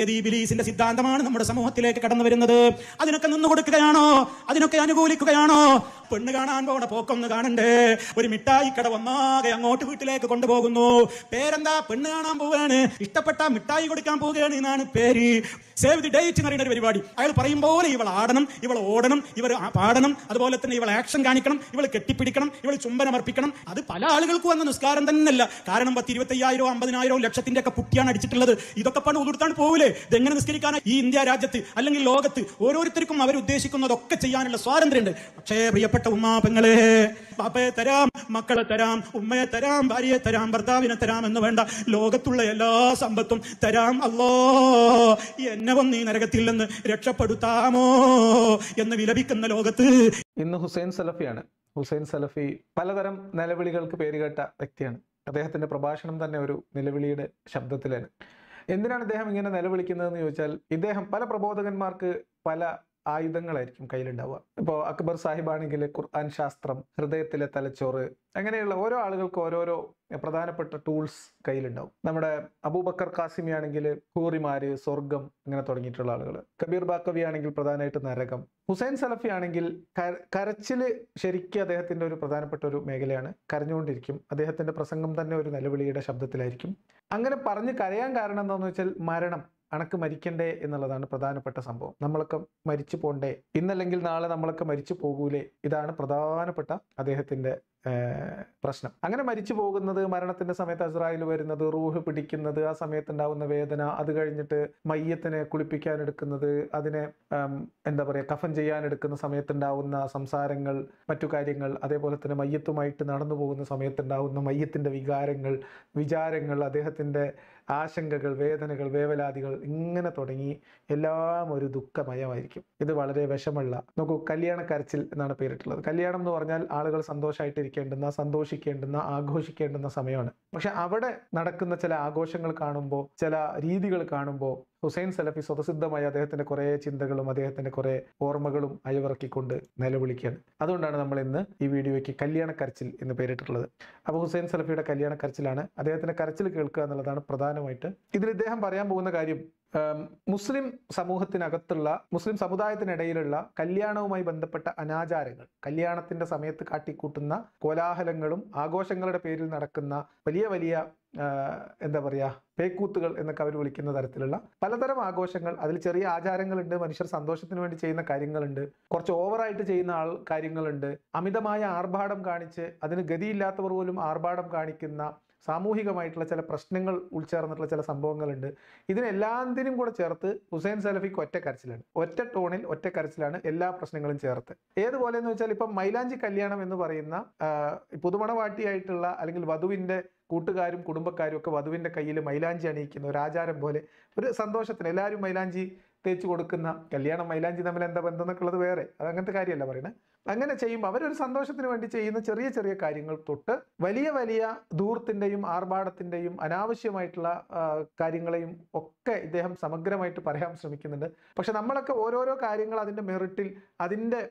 ഏത് ബിലീസിന്റെ സിദ്ധാന്തമാണ് നമ്മുടെ സമൂഹത്തിലേക്ക് കടന്നു വരുന്നത് അതിനൊക്കെ നിന്നു കൊടുക്കുകയാണോ അതിനൊക്കെ അനുകൂലിക്കുകയാണോ പെണ്ണ് കാണാൻ പോകണ പോക്കൊന്ന് കാണണ്ടേ ഒരു മിഠായി കട ഒന്നാകെ അങ്ങോട്ട് വീട്ടിലേക്ക് കൊണ്ടുപോകുന്നു പേരെന്താ പെണ്ണ് കാണാൻ പോവുകയാണ് ഇഷ്ടപ്പെട്ട മിഠായി കൊടുക്കാൻ പോവുകയാണ് എന്നാണ് പേര് സേവ് ദി ഡേറ്റ് എന്ന് പറയുന്ന ഒരു പരിപാടി അയാൾ പറയും പോലെ ഇവൾ ആടണം ഇവൾ ഓടണം ഇവർ പാടണം അതുപോലെ തന്നെ ഇവൾ ആക്ഷൻ കാണിക്കണം ഇവൾ കെട്ടിപ്പിടിക്കണം ഇവൾ ചുംബനമർപ്പിക്കണം അത് പല ആളുകൾക്കും വന്ന നിസ്കാരം തന്നെയല്ല കാരണം പത്ത് ഇരുപത്തയ്യായിരോ അമ്പതിനായിരോ ലക്ഷത്തിന്റെ ഒക്കെ പുട്ടിയാണ് അടിച്ചിട്ടുള്ളത് ഇതൊക്കെ പണ്ട് ഉതിർത്താണ് പോവുക നടക്കൂലേ ഇതെങ്ങനെ നിസ്കരിക്കാനാ ഈ ഇന്ത്യ രാജ്യത്ത് അല്ലെങ്കിൽ ലോകത്ത് ഓരോരുത്തർക്കും അവരുദ്ദേശിക്കുന്നതൊക്കെ ചെയ്യാനുള്ള സ്വാതന്ത്ര്യമുണ്ട് പക്ഷേ പ്രിയപ്പെട്ട ഉമ്മാപ്പങ്ങളെ പാപ്പയെ തരാം മക്കളെ തരാം ഉമ്മയെ തരാം ഭാര്യയെ തരാം ഭർത്താവിനെ തരാം എന്ന് വേണ്ട ലോകത്തുള്ള എല്ലാ സമ്പത്തും തരാം അല്ലോ എന്നെ വന്ന് ഈ നരകത്തിൽ നിന്ന് രക്ഷപ്പെടുത്താമോ എന്ന് വിലപിക്കുന്ന ലോകത്ത് ഇന്ന് ഹുസൈൻ സലഫിയാണ് ഹുസൈൻ സലഫി പലതരം നിലവിളികൾക്ക് പേരുകേട്ട വ്യക്തിയാണ് അദ്ദേഹത്തിന്റെ പ്രഭാഷണം തന്നെ ഒരു നിലവിളിയുടെ ശബ്ദത്തിലാണ് എന്തിനാണ് ഇദ്ദേഹം ഇങ്ങനെ നിലവിളിക്കുന്നതെന്ന് ചോദിച്ചാൽ ഇദ്ദേഹം പല പ്രബോധകന്മാർക്ക് പല ആയുധങ്ങളായിരിക്കും കയ്യിലുണ്ടാവുക ഇപ്പോൾ അക്ബർ സാഹിബാണെങ്കിൽ ഖുർആൻ ശാസ്ത്രം ഹൃദയത്തിലെ തലച്ചോറ് അങ്ങനെയുള്ള ഓരോ ആളുകൾക്ക് ഓരോരോ പ്രധാനപ്പെട്ട ടൂൾസ് കയ്യിലുണ്ടാവും നമ്മുടെ അബൂബക്കർ കാസിമി ആണെങ്കിൽ ഹൂറിമാര് സ്വർഗം ഇങ്ങനെ തുടങ്ങിയിട്ടുള്ള ആളുകൾ കബീർ ബാക്കവി ആണെങ്കിൽ പ്രധാനമായിട്ട് നരകം ഹുസൈൻ സലഫി ആണെങ്കിൽ കരച്ചിൽ ശരിക്കും അദ്ദേഹത്തിന്റെ ഒരു പ്രധാനപ്പെട്ട ഒരു മേഖലയാണ് കരഞ്ഞുകൊണ്ടിരിക്കും അദ്ദേഹത്തിന്റെ പ്രസംഗം തന്നെ ഒരു നിലവിളിയുടെ ശബ്ദത്തിലായിരിക്കും അങ്ങനെ പറഞ്ഞ് കരയാൻ കാരണം എന്താണെന്ന് വെച്ചാൽ മരണം അണക്ക് മരിക്കണ്ടേ എന്നുള്ളതാണ് പ്രധാനപ്പെട്ട സംഭവം നമ്മളൊക്കെ മരിച്ചു പോണ്ടേ ഇന്നല്ലെങ്കിൽ നാളെ നമ്മളൊക്കെ മരിച്ചു പോകൂലേ ഇതാണ് പ്രധാനപ്പെട്ട അദ്ദേഹത്തിന്റെ പ്രശ്നം അങ്ങനെ മരിച്ചു പോകുന്നത് മരണത്തിന്റെ സമയത്ത് അസ്രായിൽ വരുന്നത് റൂഹ് പിടിക്കുന്നത് ആ ഉണ്ടാവുന്ന വേദന അത് കഴിഞ്ഞിട്ട് മയ്യത്തിനെ കുളിപ്പിക്കാൻ എടുക്കുന്നത് അതിനെ എന്താ പറയുക കഫൻ ചെയ്യാൻ എടുക്കുന്ന സമയത്തുണ്ടാവുന്ന സംസാരങ്ങൾ മറ്റു കാര്യങ്ങൾ അതേപോലെ തന്നെ മയ്യത്തുമായിട്ട് നടന്നു പോകുന്ന സമയത്തുണ്ടാവുന്ന മയ്യത്തിന്റെ വികാരങ്ങൾ വിചാരങ്ങൾ അദ്ദേഹത്തിന്റെ ആശങ്കകൾ വേദനകൾ വേവലാതികൾ ഇങ്ങനെ തുടങ്ങി എല്ലാം ഒരു ദുഃഖമയമായിരിക്കും ഇത് വളരെ വിഷമുള്ള നോക്കൂ കല്യാണ കരച്ചിൽ എന്നാണ് പേരിട്ടുള്ളത് കല്യാണം എന്ന് പറഞ്ഞാൽ ആളുകൾ സന്തോഷമായിട്ടിരിക്കേണ്ടുന്ന സന്തോഷിക്കേണ്ടുന്ന ആഘോഷിക്കേണ്ടുന്ന സമയമാണ് പക്ഷെ അവിടെ നടക്കുന്ന ചില ആഘോഷങ്ങൾ കാണുമ്പോൾ ചില രീതികൾ കാണുമ്പോൾ ഹുസൈൻ സലഫി സ്വതസിദ്ധമായി അദ്ദേഹത്തിന്റെ കുറേ ചിന്തകളും അദ്ദേഹത്തിന്റെ കുറേ ഓർമ്മകളും അയവിറക്കിക്കൊണ്ട് നിലവിളിക്കുകയാണ് അതുകൊണ്ടാണ് നമ്മൾ ഇന്ന് ഈ വീഡിയോയ്ക്ക് കല്യാണ കരച്ചിൽ എന്ന് പേരിട്ടിട്ടുള്ളത് അപ്പോൾ ഹുസൈൻ സലഫിയുടെ കല്യാണ കരച്ചിലാണ് അദ്ദേഹത്തിന്റെ കരച്ചിൽ കേൾക്കുക എന്നുള്ളതാണ് പ്രധാനമായിട്ട് ഇതിൽ ഇദ്ദേഹം പറയാൻ പോകുന്ന കാര്യം മുസ്ലിം സമൂഹത്തിനകത്തുള്ള മുസ്ലിം സമുദായത്തിനിടയിലുള്ള കല്യാണവുമായി ബന്ധപ്പെട്ട അനാചാരങ്ങൾ കല്യാണത്തിന്റെ സമയത്ത് കാട്ടിക്കൂട്ടുന്ന കോലാഹലങ്ങളും ആഘോഷങ്ങളുടെ പേരിൽ നടക്കുന്ന വലിയ വലിയ എന്താ പറയുക പേക്കൂത്തുകൾ എന്നൊക്കെ അവർ വിളിക്കുന്ന തരത്തിലുള്ള പലതരം ആഘോഷങ്ങൾ അതിൽ ചെറിയ ആചാരങ്ങളുണ്ട് മനുഷ്യർ സന്തോഷത്തിന് വേണ്ടി ചെയ്യുന്ന കാര്യങ്ങളുണ്ട് കുറച്ച് ഓവറായിട്ട് ചെയ്യുന്ന ആൾ കാര്യങ്ങളുണ്ട് അമിതമായ ആർഭാടം കാണിച്ച് അതിന് ഗതിയില്ലാത്തവർ പോലും ആർഭാടം കാണിക്കുന്ന സാമൂഹികമായിട്ടുള്ള ചില പ്രശ്നങ്ങൾ ഉൾച്ചേർന്നിട്ടുള്ള ചില സംഭവങ്ങളുണ്ട് ഇതിനെല്ലാത്തിനും കൂടെ ചേർത്ത് ഹുസൈൻ സലഫിക്ക് ഒറ്റ കരച്ചിലാണ് ഒറ്റ ടോണിൽ ഒറ്റ കരച്ചിലാണ് എല്ലാ പ്രശ്നങ്ങളും ചേർത്ത് ഏതുപോലെ എന്ന് വെച്ചാൽ ഇപ്പം മൈലാഞ്ചി കല്യാണം എന്ന് പറയുന്ന പുതുമണവാട്ടിയായിട്ടുള്ള അല്ലെങ്കിൽ വധുവിൻ്റെ കൂട്ടുകാരും കുടുംബക്കാരും ഒക്കെ വധുവിൻ്റെ കയ്യിൽ മൈലാഞ്ചി അണിയിക്കുന്ന ഒരു ആചാരം പോലെ ഒരു സന്തോഷത്തിന് എല്ലാവരും മൈലാഞ്ചി തേച്ച് കൊടുക്കുന്ന കല്യാണം മൈലാഞ്ചി തമ്മിൽ എന്താ ബന്ധം എന്നൊക്കെയുള്ളത് വേറെ അത് അങ്ങനത്തെ കാര്യമല്ല പറയണേ അങ്ങനെ ചെയ്യുമ്പോൾ അവരൊരു സന്തോഷത്തിന് വേണ്ടി ചെയ്യുന്ന ചെറിയ ചെറിയ കാര്യങ്ങൾ തൊട്ട് വലിയ വലിയ ധൂർത്തിൻ്റെയും ആർഭാടത്തിൻ്റെയും അനാവശ്യമായിട്ടുള്ള കാര്യങ്ങളെയും ഒക്കെ ഇദ്ദേഹം സമഗ്രമായിട്ട് പറയാൻ ശ്രമിക്കുന്നുണ്ട് പക്ഷെ നമ്മളൊക്കെ ഓരോരോ കാര്യങ്ങൾ അതിൻ്റെ മെറിറ്റിൽ അതിൻ്റെ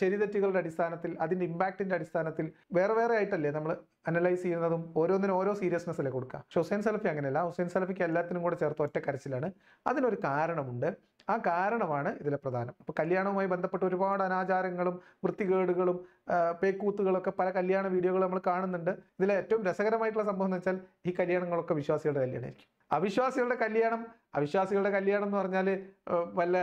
ശരിതെറ്റുകളുടെ അടിസ്ഥാനത്തിൽ അതിൻ്റെ ഇമ്പാക്റ്റിൻ്റെ അടിസ്ഥാനത്തിൽ വേറെ വേറെ ആയിട്ടല്ലേ നമ്മൾ അനലൈസ് ചെയ്യുന്നതും ഓരോന്നിനും ഓരോ സീരിയസ്നെസ് അല്ലേ കൊടുക്കുക പക്ഷെ ഹുസൈൻ സലഫി അങ്ങനെയല്ല ഹുസൈൻ സലഫിക്ക് എല്ലാത്തിനും കൂടെ ചേർത്ത് ഒറ്റ കരച്ചിലാണ് അതിനൊരു കാരണമുണ്ട് ആ കാരണമാണ് ഇതിലെ പ്രധാനം അപ്പോൾ കല്യാണവുമായി ബന്ധപ്പെട്ട് ഒരുപാട് അനാചാരങ്ങളും വൃത്തികേടുകളും പേക്കൂത്തുകളൊക്കെ പല കല്യാണ വീഡിയോകൾ നമ്മൾ കാണുന്നുണ്ട് ഇതിലെ ഏറ്റവും രസകരമായിട്ടുള്ള സംഭവം എന്ന് വെച്ചാൽ ഈ കല്യാണങ്ങളൊക്കെ വിശ്വാസികളുടെ കല്യാണമായിരിക്കും അവിശ്വാസികളുടെ കല്യാണം അവിശ്വാസികളുടെ കല്യാണം എന്ന് പറഞ്ഞാൽ വല്ല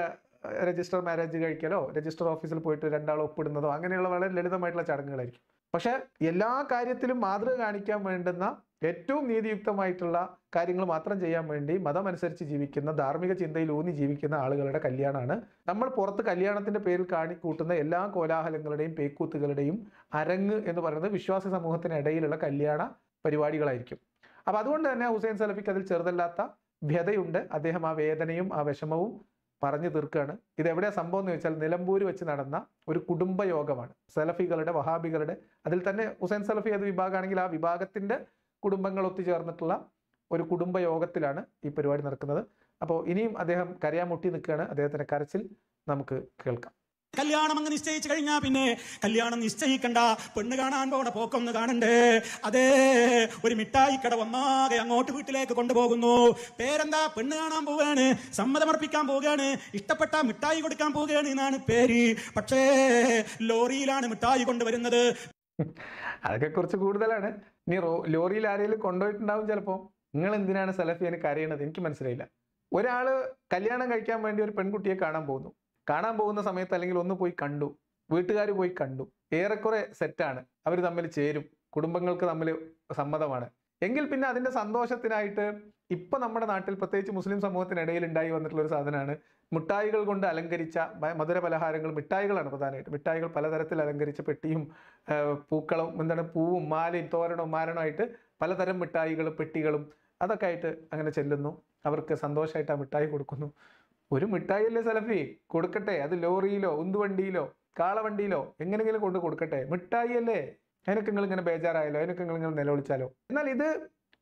രജിസ്റ്റർ മാരേജ് കഴിക്കലോ രജിസ്റ്റർ ഓഫീസിൽ പോയിട്ട് രണ്ടാൾ ഒപ്പിടുന്നതോ അങ്ങനെയുള്ള വളരെ ലളിതമായിട്ടുള്ള ചടങ്ങുകളായിരിക്കും പക്ഷെ എല്ലാ കാര്യത്തിലും മാതൃക കാണിക്കാൻ വേണ്ടുന്ന ഏറ്റവും നീതിയുക്തമായിട്ടുള്ള കാര്യങ്ങൾ മാത്രം ചെയ്യാൻ വേണ്ടി മതമനുസരിച്ച് ജീവിക്കുന്ന ധാർമ്മിക ചിന്തയിൽ ഊന്നി ജീവിക്കുന്ന ആളുകളുടെ കല്യാണമാണ് നമ്മൾ പുറത്ത് കല്യാണത്തിന്റെ പേരിൽ കാണിക്കൂട്ടുന്ന എല്ലാ കോലാഹലങ്ങളുടെയും പേക്കൂത്തുകളുടെയും അരങ്ങ് എന്ന് പറയുന്നത് വിശ്വാസ സമൂഹത്തിനിടയിലുള്ള കല്യാണ പരിപാടികളായിരിക്കും അപ്പം അതുകൊണ്ട് തന്നെ ഹുസൈൻ സലഫിക്ക് അതിൽ ചെറുതല്ലാത്ത വ്യതയുണ്ട് അദ്ദേഹം ആ വേദനയും ആ വിഷമവും പറഞ്ഞു തീർക്കുകയാണ് ഇത് എവിടെയാ സംഭവം എന്ന് ചോദിച്ചാൽ നിലമ്പൂര് വെച്ച് നടന്ന ഒരു കുടുംബയോഗമാണ് സലഫികളുടെ വഹാബികളുടെ അതിൽ തന്നെ ഹുസൈൻ സലഫി ഏത് വിഭാഗമാണെങ്കിൽ ആ വിഭാഗത്തിൻ്റെ കുടുംബങ്ങൾ ഒത്തുചേർന്നിട്ടുള്ള ഒരു കുടുംബയോഗത്തിലാണ് ഈ പരിപാടി നടക്കുന്നത് അപ്പോൾ ഇനിയും അദ്ദേഹം കരയാൻ മുട്ടി നിൽക്കുകയാണ് അദ്ദേഹത്തിൻ്റെ കരച്ചിൽ നമുക്ക് കേൾക്കാം കല്യാണം അങ്ങ് നിശ്ചയിച്ചു കഴിഞ്ഞാ പിന്നെ കല്യാണം നിശ്ചയിക്കണ്ട പെണ്ണ് കാണാൻ പോണ പോക്കൊന്ന് കാണണ്ടേ അതെ ഒരു മിഠായി കടവമ്മാകെ അങ്ങോട്ട് വീട്ടിലേക്ക് കൊണ്ടുപോകുന്നു പേരെന്താ പെണ്ണ് കാണാൻ പോവുകയാണ് സമ്മതമർപ്പിക്കാൻ പോവുകയാണ് ഇഷ്ടപ്പെട്ട മിഠായി കൊടുക്കാൻ പോവുകയാണ് എന്നാണ് പേര് പക്ഷേ ലോറിയിലാണ് മിഠായി കൊണ്ടുവരുന്നത് അതൊക്കെ കുറച്ച് കൂടുതലാണ് നീ ലോറിയിൽ ആരെങ്കിലും കൊണ്ടുപോയിട്ടുണ്ടാവും ചിലപ്പോ നിങ്ങൾ എന്തിനാണ് സലഫിയന് കരയണത് എനിക്ക് മനസ്സിലായില്ല ഒരാള് കല്യാണം കഴിക്കാൻ വേണ്ടി ഒരു പെൺകുട്ടിയെ കാണാൻ പോകുന്നു കാണാൻ പോകുന്ന സമയത്ത് അല്ലെങ്കിൽ ഒന്ന് പോയി കണ്ടു വീട്ടുകാർ പോയി കണ്ടു ഏറെക്കുറെ സെറ്റാണ് അവർ തമ്മിൽ ചേരും കുടുംബങ്ങൾക്ക് തമ്മിൽ സമ്മതമാണ് എങ്കിൽ പിന്നെ അതിൻ്റെ സന്തോഷത്തിനായിട്ട് ഇപ്പം നമ്മുടെ നാട്ടിൽ പ്രത്യേകിച്ച് മുസ്ലിം സമൂഹത്തിനിടയിൽ ഉണ്ടായി വന്നിട്ടുള്ള ഒരു സാധനമാണ് മിഠായികൾ കൊണ്ട് അലങ്കരിച്ച മധുര പലഹാരങ്ങൾ മിഠായികളാണ് പ്രധാനമായിട്ട് മിഠായികൾ പലതരത്തിൽ അലങ്കരിച്ച പെട്ടിയും പൂക്കളും എന്താണ് പൂവും മാലയും തോരണവും മാരണമായിട്ട് പലതരം മിഠായികളും പെട്ടികളും അതൊക്കെ ആയിട്ട് അങ്ങനെ ചെല്ലുന്നു അവർക്ക് സന്തോഷമായിട്ട് ആ മിഠായി കൊടുക്കുന്നു ഒരു മിഠായിയല്ലേ സലഫി കൊടുക്കട്ടെ അത് ലോറിയിലോ ഉന്തുവണ്ടിയിലോ കാളവണ്ടിയിലോ എങ്ങനെയെങ്കിലും കൊണ്ട് കൊടുക്കട്ടെ മിഠായിയല്ലേ അതിനൊക്കെ നിങ്ങൾ ഇങ്ങനെ ബേജാറായാലോ അതിനൊക്കെ നിങ്ങൾ ഇങ്ങനെ നിലവിളിച്ചാലോ എന്നാൽ ഇത്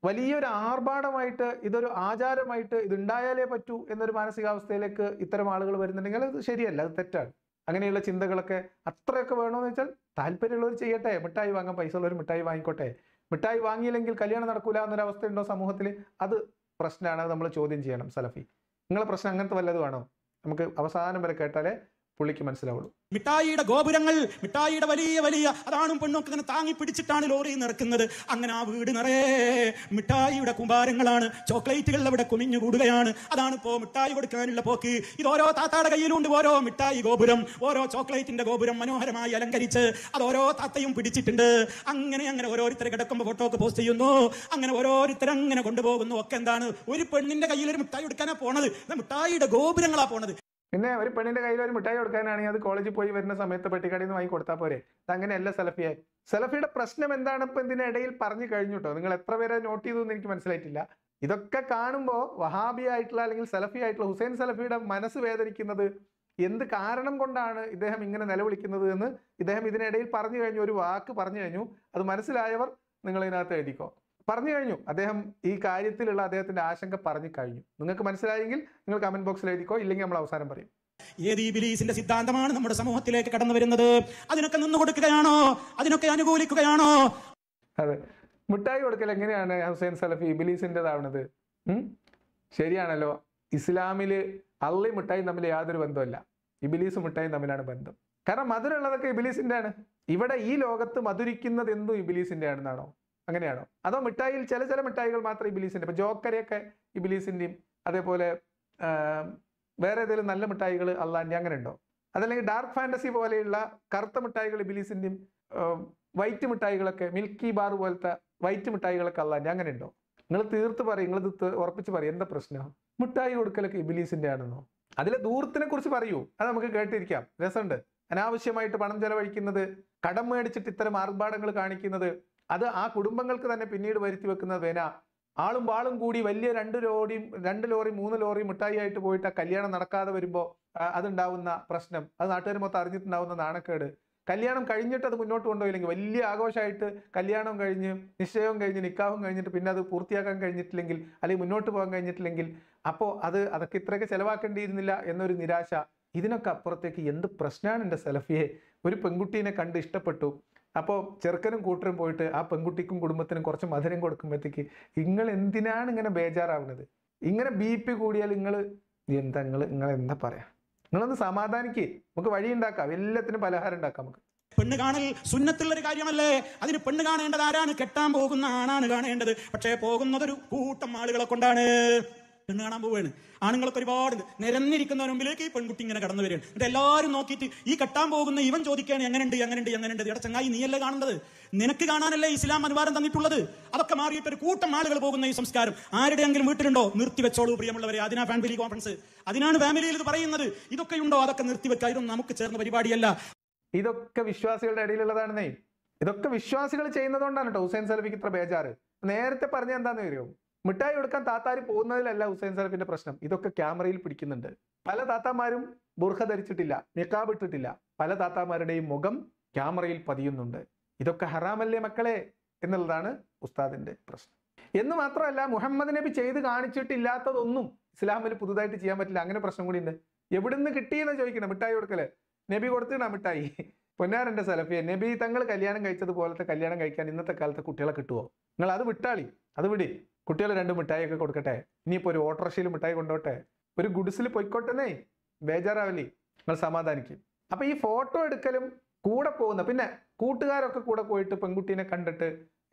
വലിയൊരു ആർഭാടമായിട്ട് ഇതൊരു ആചാരമായിട്ട് ഇതുണ്ടായാലേ പറ്റൂ എന്നൊരു മാനസികാവസ്ഥയിലേക്ക് ഇത്തരം ആളുകൾ വരുന്നുണ്ടെങ്കിൽ അത് ശരിയല്ല അത് തെറ്റാണ് അങ്ങനെയുള്ള ചിന്തകളൊക്കെ അത്രയൊക്കെ വേണമെന്ന് വെച്ചാൽ താല്പര്യമുള്ളവർ ചെയ്യട്ടെ മിഠായി വാങ്ങാൻ പൈസ ഉള്ളവർ മിഠായി വാങ്ങിക്കോട്ടെ മിഠായി വാങ്ങിയില്ലെങ്കിൽ കല്യാണം നടക്കൂല എന്നൊരു ഉണ്ടോ സമൂഹത്തിൽ അത് പ്രശ്നമാണ് നമ്മൾ ചോദ്യം ചെയ്യണം സലഫി നിങ്ങളെ പ്രശ്നം അങ്ങനത്തെ വല്ലതുമാണോ നമുക്ക് അവസാനം വരെ കേട്ടാലേ പുള്ളിക്ക് മനസ്സിലാവുള്ളൂ മിഠായിയുടെ ഗോപുരങ്ങൾ മിഠായിയുടെ വലിയ വലിയ അതാണും പെണ്ണും അങ്ങനെ താങ്ങി പിടിച്ചിട്ടാണ് ലോറി നിറക്കുന്നത് അങ്ങനെ ആ വീട് നിറയേ മിഠായിയുടെ കുമ്പാരങ്ങളാണ് ചോക്ലേറ്റുകൾ അവിടെ കുമിഞ്ഞു കൂടുകയാണ് അതാണ് ഇപ്പോ മിഠായി കൊടുക്കാനുള്ള പോക്ക് ഇത് ഓരോ താത്താടെ കയ്യിലുണ്ട് ഓരോ മിഠായി ഗോപുരം ഓരോ ചോക്ലേറ്റിന്റെ ഗോപുരം മനോഹരമായി അലങ്കരിച്ച് അത് ഓരോ താത്തയും പിടിച്ചിട്ടുണ്ട് അങ്ങനെ അങ്ങനെ ഓരോരുത്തർ കിടക്കുമ്പോൾ ഫോട്ടോ ഒക്കെ പോസ്റ്റ് ചെയ്യുന്നു അങ്ങനെ ഓരോരുത്തർ അങ്ങനെ കൊണ്ടുപോകുന്നു ഒക്കെ എന്താണ് ഒരു പെണ്ണിന്റെ കയ്യിൽ ഒരു മിഠായി എടുക്കാനാ പോണത് മിഠായിയുടെ ഗോപുരങ്ങളാ പോണത് പിന്നെ ഒരു പെണ്ണിന്റെ കയ്യിൽ ഒരു മിഠായി കൊടുക്കാനാണെങ്കിൽ അത് കോളേജിൽ പോയി വരുന്ന സമയത്ത് പെട്ടിക്കടയിൽ നിന്ന് വാങ്ങി കൊടുത്താൽ പോരെ അതങ്ങനെയല്ല സെലഫിയായി സെലഫിയുടെ പ്രശ്നം എന്താണ് ഇപ്പൊ ഇടയിൽ പറഞ്ഞു കഴിഞ്ഞു കേട്ടോ നിങ്ങൾ എത്ര പേരെ നോട്ട് ചെയ്തു എന്ന് എനിക്ക് മനസ്സിലായിട്ടില്ല ഇതൊക്കെ കാണുമ്പോൾ വഹാബി ആയിട്ടുള്ള അല്ലെങ്കിൽ സെലഫി ആയിട്ടുള്ള ഹുസൈൻ സെലഫിയുടെ മനസ്സ് വേദനിക്കുന്നത് എന്ത് കാരണം കൊണ്ടാണ് ഇദ്ദേഹം ഇങ്ങനെ നിലവിളിക്കുന്നത് എന്ന് ഇദ്ദേഹം ഇതിനിടയിൽ പറഞ്ഞു കഴിഞ്ഞു ഒരു വാക്ക് പറഞ്ഞു കഴിഞ്ഞു അത് മനസ്സിലായവർ നിങ്ങൾ ഇതിനകത്ത് എഴുതിക്കോ പറഞ്ഞു കഴിഞ്ഞു അദ്ദേഹം ഈ കാര്യത്തിലുള്ള അദ്ദേഹത്തിന്റെ ആശങ്ക പറഞ്ഞു കഴിഞ്ഞു നിങ്ങൾക്ക് മനസ്സിലായെങ്കിൽ നിങ്ങൾ കമന്റ് ബോക്സിൽ എഴുതിക്കോ ഇല്ലെങ്കിൽ നമ്മൾ അവസാനം പറയും ഏത് ഈ ബിലീസിന്റെ സിദ്ധാന്തമാണ് നമ്മുടെ സമൂഹത്തിലേക്ക് കടന്നു വരുന്നത് അതിനൊക്കെ നിന്നു കൊടുക്കുകയാണോ അതിനൊക്കെ അനുകൂലിക്കുകയാണോ അതെ മിഠായി കൊടുക്കൽ എങ്ങനെയാണ് ഹുസൈൻ സലഫി ബിലീസിൻ്റെതാവണത് ശരിയാണല്ലോ ഇസ്ലാമിൽ അള്ളി മിഠായി തമ്മിൽ യാതൊരു ബന്ധമല്ല ഇബിലീസ് മിഠായി തമ്മിലാണ് ബന്ധം കാരണം മധുരമുള്ളതൊക്കെ ഇബിലീസിന്റെ ആണ് ഇവിടെ ഈ ലോകത്ത് മധുരിക്കുന്നത് എന്തും ഇബിലീസിന്റെ ആണെന്നാണോ അങ്ങനെയാണോ അതോ മിഠായിൽ ചില ചില മിഠായികൾ മാത്രം ഇബിലീസിൻ്റെ ഇപ്പോൾ ജോക്കരെയൊക്കെ ബിലീസിൻ്റെയും അതേപോലെ വേറെ ഏതെങ്കിലും നല്ല മിഠായികൾ അള്ളാൻ്റെ അങ്ങനെ ഉണ്ടോ അതല്ലെങ്കിൽ ഡാർക്ക് ഫാൻറ്റസി പോലെയുള്ള കറുത്ത മിഠായികൾ ബിലീസിൻ്റെയും വൈറ്റ് മിഠായികളൊക്കെ മിൽക്കി ബാർ പോലത്തെ വൈറ്റ് മിഠായികളൊക്കെ അള്ളാൻ്റെ അങ്ങനെ ഉണ്ടോ നിങ്ങൾ തീർത്ത് പറയും തീർത്ത് ഉറപ്പിച്ച് പറയും എന്താ പ്രശ്നം മിഠായി കൊടുക്കലൊക്കെ ഇബിലീസിൻ്റെ ആണെന്നോ അതിലെ ദൂരത്തിനെ കുറിച്ച് പറയൂ അത് നമുക്ക് കേട്ടിരിക്കാം രസമുണ്ട് അനാവശ്യമായിട്ട് പണം ചെലവഴിക്കുന്നത് കടം മേടിച്ചിട്ട് ഇത്തരം ആർഭാടങ്ങൾ കാണിക്കുന്നത് അത് ആ കുടുംബങ്ങൾക്ക് തന്നെ പിന്നീട് വരുത്തി വെക്കുന്ന വേന ആളും വാളും കൂടി വലിയ രണ്ട് ലോറി രണ്ട് ലോറി മൂന്ന് ലോറി മിഠായി ആയിട്ട് പോയിട്ട് കല്യാണം നടക്കാതെ വരുമ്പോൾ അതുണ്ടാവുന്ന പ്രശ്നം അത് നാട്ടുകാർ മൊത്തം അറിഞ്ഞിട്ടുണ്ടാവുന്ന നാണക്കേട് കല്യാണം കഴിഞ്ഞിട്ട് അത് മുന്നോട്ട് കൊണ്ടുപോയില്ലെങ്കിൽ വലിയ ആഘോഷമായിട്ട് കല്യാണം കഴിഞ്ഞ് നിശ്ചയവും കഴിഞ്ഞ് നിക്കാവും കഴിഞ്ഞിട്ട് പിന്നെ അത് പൂർത്തിയാക്കാൻ കഴിഞ്ഞിട്ടില്ലെങ്കിൽ അല്ലെങ്കിൽ മുന്നോട്ട് പോകാൻ കഴിഞ്ഞിട്ടില്ലെങ്കിൽ അപ്പോൾ അത് അതൊക്കെ ഇത്രയൊക്കെ ചിലവാക്കേണ്ടിയിരുന്നില്ല എന്നൊരു നിരാശ ഇതിനൊക്കെ അപ്പുറത്തേക്ക് എന്ത് പ്രശ്നമാണ് എൻ്റെ സെലഫിയെ ഒരു പെൺകുട്ടീനെ കണ്ട് ഇഷ്ടപ്പെട്ടു അപ്പോൾ ചെറുക്കനും കൂട്ടരും പോയിട്ട് ആ പെൺകുട്ടിക്കും കുടുംബത്തിനും കുറച്ച് മധുരം കൊടുക്കുമ്പോഴത്തേക്ക് നിങ്ങൾ എന്തിനാണ് ഇങ്ങനെ ബേജാറാവുന്നത് ഇങ്ങനെ ബി പി കൂടിയാൽ നിങ്ങൾ എന്താ നിങ്ങൾ നിങ്ങൾ എന്താ പറയാ നിങ്ങളൊന്ന് സമാധാനിക്കേ നമുക്ക് വഴി ഉണ്ടാക്കാം എല്ലാത്തിനും പലഹാരം ഉണ്ടാക്കാം നമുക്ക് പെണ്ണ് കാണൽ സുന്നത്തുള്ള ഒരു കാര്യമല്ലേ അതിന് പെണ്ണ് കാണേണ്ടത് ആരാണ് കെട്ടാൻ പോകുന്ന ആണാണ് കാണേണ്ടത് പക്ഷേ പോകുന്നതൊരു കൂട്ടം ആളുകളെ കൊണ്ടാണ് പെണ്ണ് കാണാൻ പോവുകയാണ് ആണുങ്ങളൊക്കെ ഒരുപാട് നിരന്നിരിക്കുന്നവർ മുമ്പിലേക്ക് ഈ പെൺകുട്ടി ഇങ്ങനെ കടന്നു വരികയാണ് എന്നിട്ട് എല്ലാവരും നോക്കിയിട്ട് ഈ കെട്ടാൻ പോകുന്ന ഇവൻ ചോദിക്കുകയാണ് എങ്ങനെയുണ്ട് എങ്ങനെയുണ്ട് എങ്ങനെയുണ്ട് ഇവിടെ ചങ്ങായി നീയല്ലേ കാണേണ്ടത് നിനക്ക് കാണാനല്ലേ ഇസ്ലാം അനുവാദം തന്നിട്ടുള്ളത് അതൊക്കെ മാറിയിട്ട് ഒരു കൂട്ടം ആളുകൾ പോകുന്ന ഈ സംസ്കാരം ആരുടെയെങ്കിലും വീട്ടിലുണ്ടോ നിർത്തി വെച്ചോളൂ പ്രിയമുള്ളവരെ അതിനാ ഫാമിലി കോൺഫറൻസ് അതിനാണ് ഫാമിലിയിൽ ഇത് പറയുന്നത് ഇതൊക്കെ ഉണ്ടോ അതൊക്കെ നിർത്തി നിർത്തിവെക്കുക ഇതൊന്നും നമുക്ക് ചേർന്ന പരിപാടിയല്ല ഇതൊക്കെ വിശ്വാസികളുടെ ഇടയിലുള്ളതാണെന്നേ ഇതൊക്കെ വിശ്വാസികൾ ചെയ്യുന്നതുകൊണ്ടാണ് കേട്ടോ ഹുസൈൻ സലഫിക്ക് ഇത്ര ബേജാറ് നേരത്തെ പറഞ്ഞ എന്താന്ന് വരുമോ മിഠായി കൊടുക്കാൻ താത്താരി പോകുന്നതിലല്ല ഹുസൈൻ സലഫിന്റെ പ്രശ്നം ഇതൊക്കെ ക്യാമറയിൽ പിടിക്കുന്നുണ്ട് പല താത്താമാരും ബുർഖ ധരിച്ചിട്ടില്ല നിക്കാബ് ഇട്ടിട്ടില്ല പല താത്താമാരുടെയും മുഖം ക്യാമറയിൽ പതിയുന്നുണ്ട് ഇതൊക്കെ ഹറാമല്ലേ മക്കളെ എന്നുള്ളതാണ് ഉസ്താദിന്റെ പ്രശ്നം എന്ന് മാത്രമല്ല മുഹമ്മദ് നബി ചെയ്ത് കാണിച്ചിട്ടില്ലാത്തതൊന്നും ഇസ്ലാമിൽ പുതുതായിട്ട് ചെയ്യാൻ പറ്റില്ല അങ്ങനെ പ്രശ്നം കൂടി ഉണ്ട് എവിടുന്ന് കിട്ടിയെന്ന് ചോദിക്കണം മിഠായി കൊടുക്കല് നബി കൊടുത്തിടാ മിഠായി പൊന്നാരന്റെ സലഫിയെ നബി തങ്ങൾ കല്യാണം പോലത്തെ കല്യാണം കഴിക്കാൻ ഇന്നത്തെ കാലത്തെ കുട്ടികളെ കിട്ടുമോ നിങ്ങൾ അത് വിട്ടാളി അത് വിടി കുട്ടികൾ രണ്ട് മിഠായിയൊക്കെ കൊടുക്കട്ടെ ഇനിയിപ്പോൾ ഒരു ഓട്ടോറിക്ഷയിൽ മിഠായി കൊണ്ടോട്ടെ ഒരു ഗുഡ്സിൽ പൊയ്ക്കോട്ടെന്നേ ബേജാറാവലി നിങ്ങൾ സമാധാനിക്കും അപ്പം ഈ ഫോട്ടോ എടുക്കലും കൂടെ പോകുന്ന പിന്നെ കൂട്ടുകാരൊക്കെ കൂടെ പോയിട്ട് പെൺകുട്ടീനെ കണ്ടിട്ട്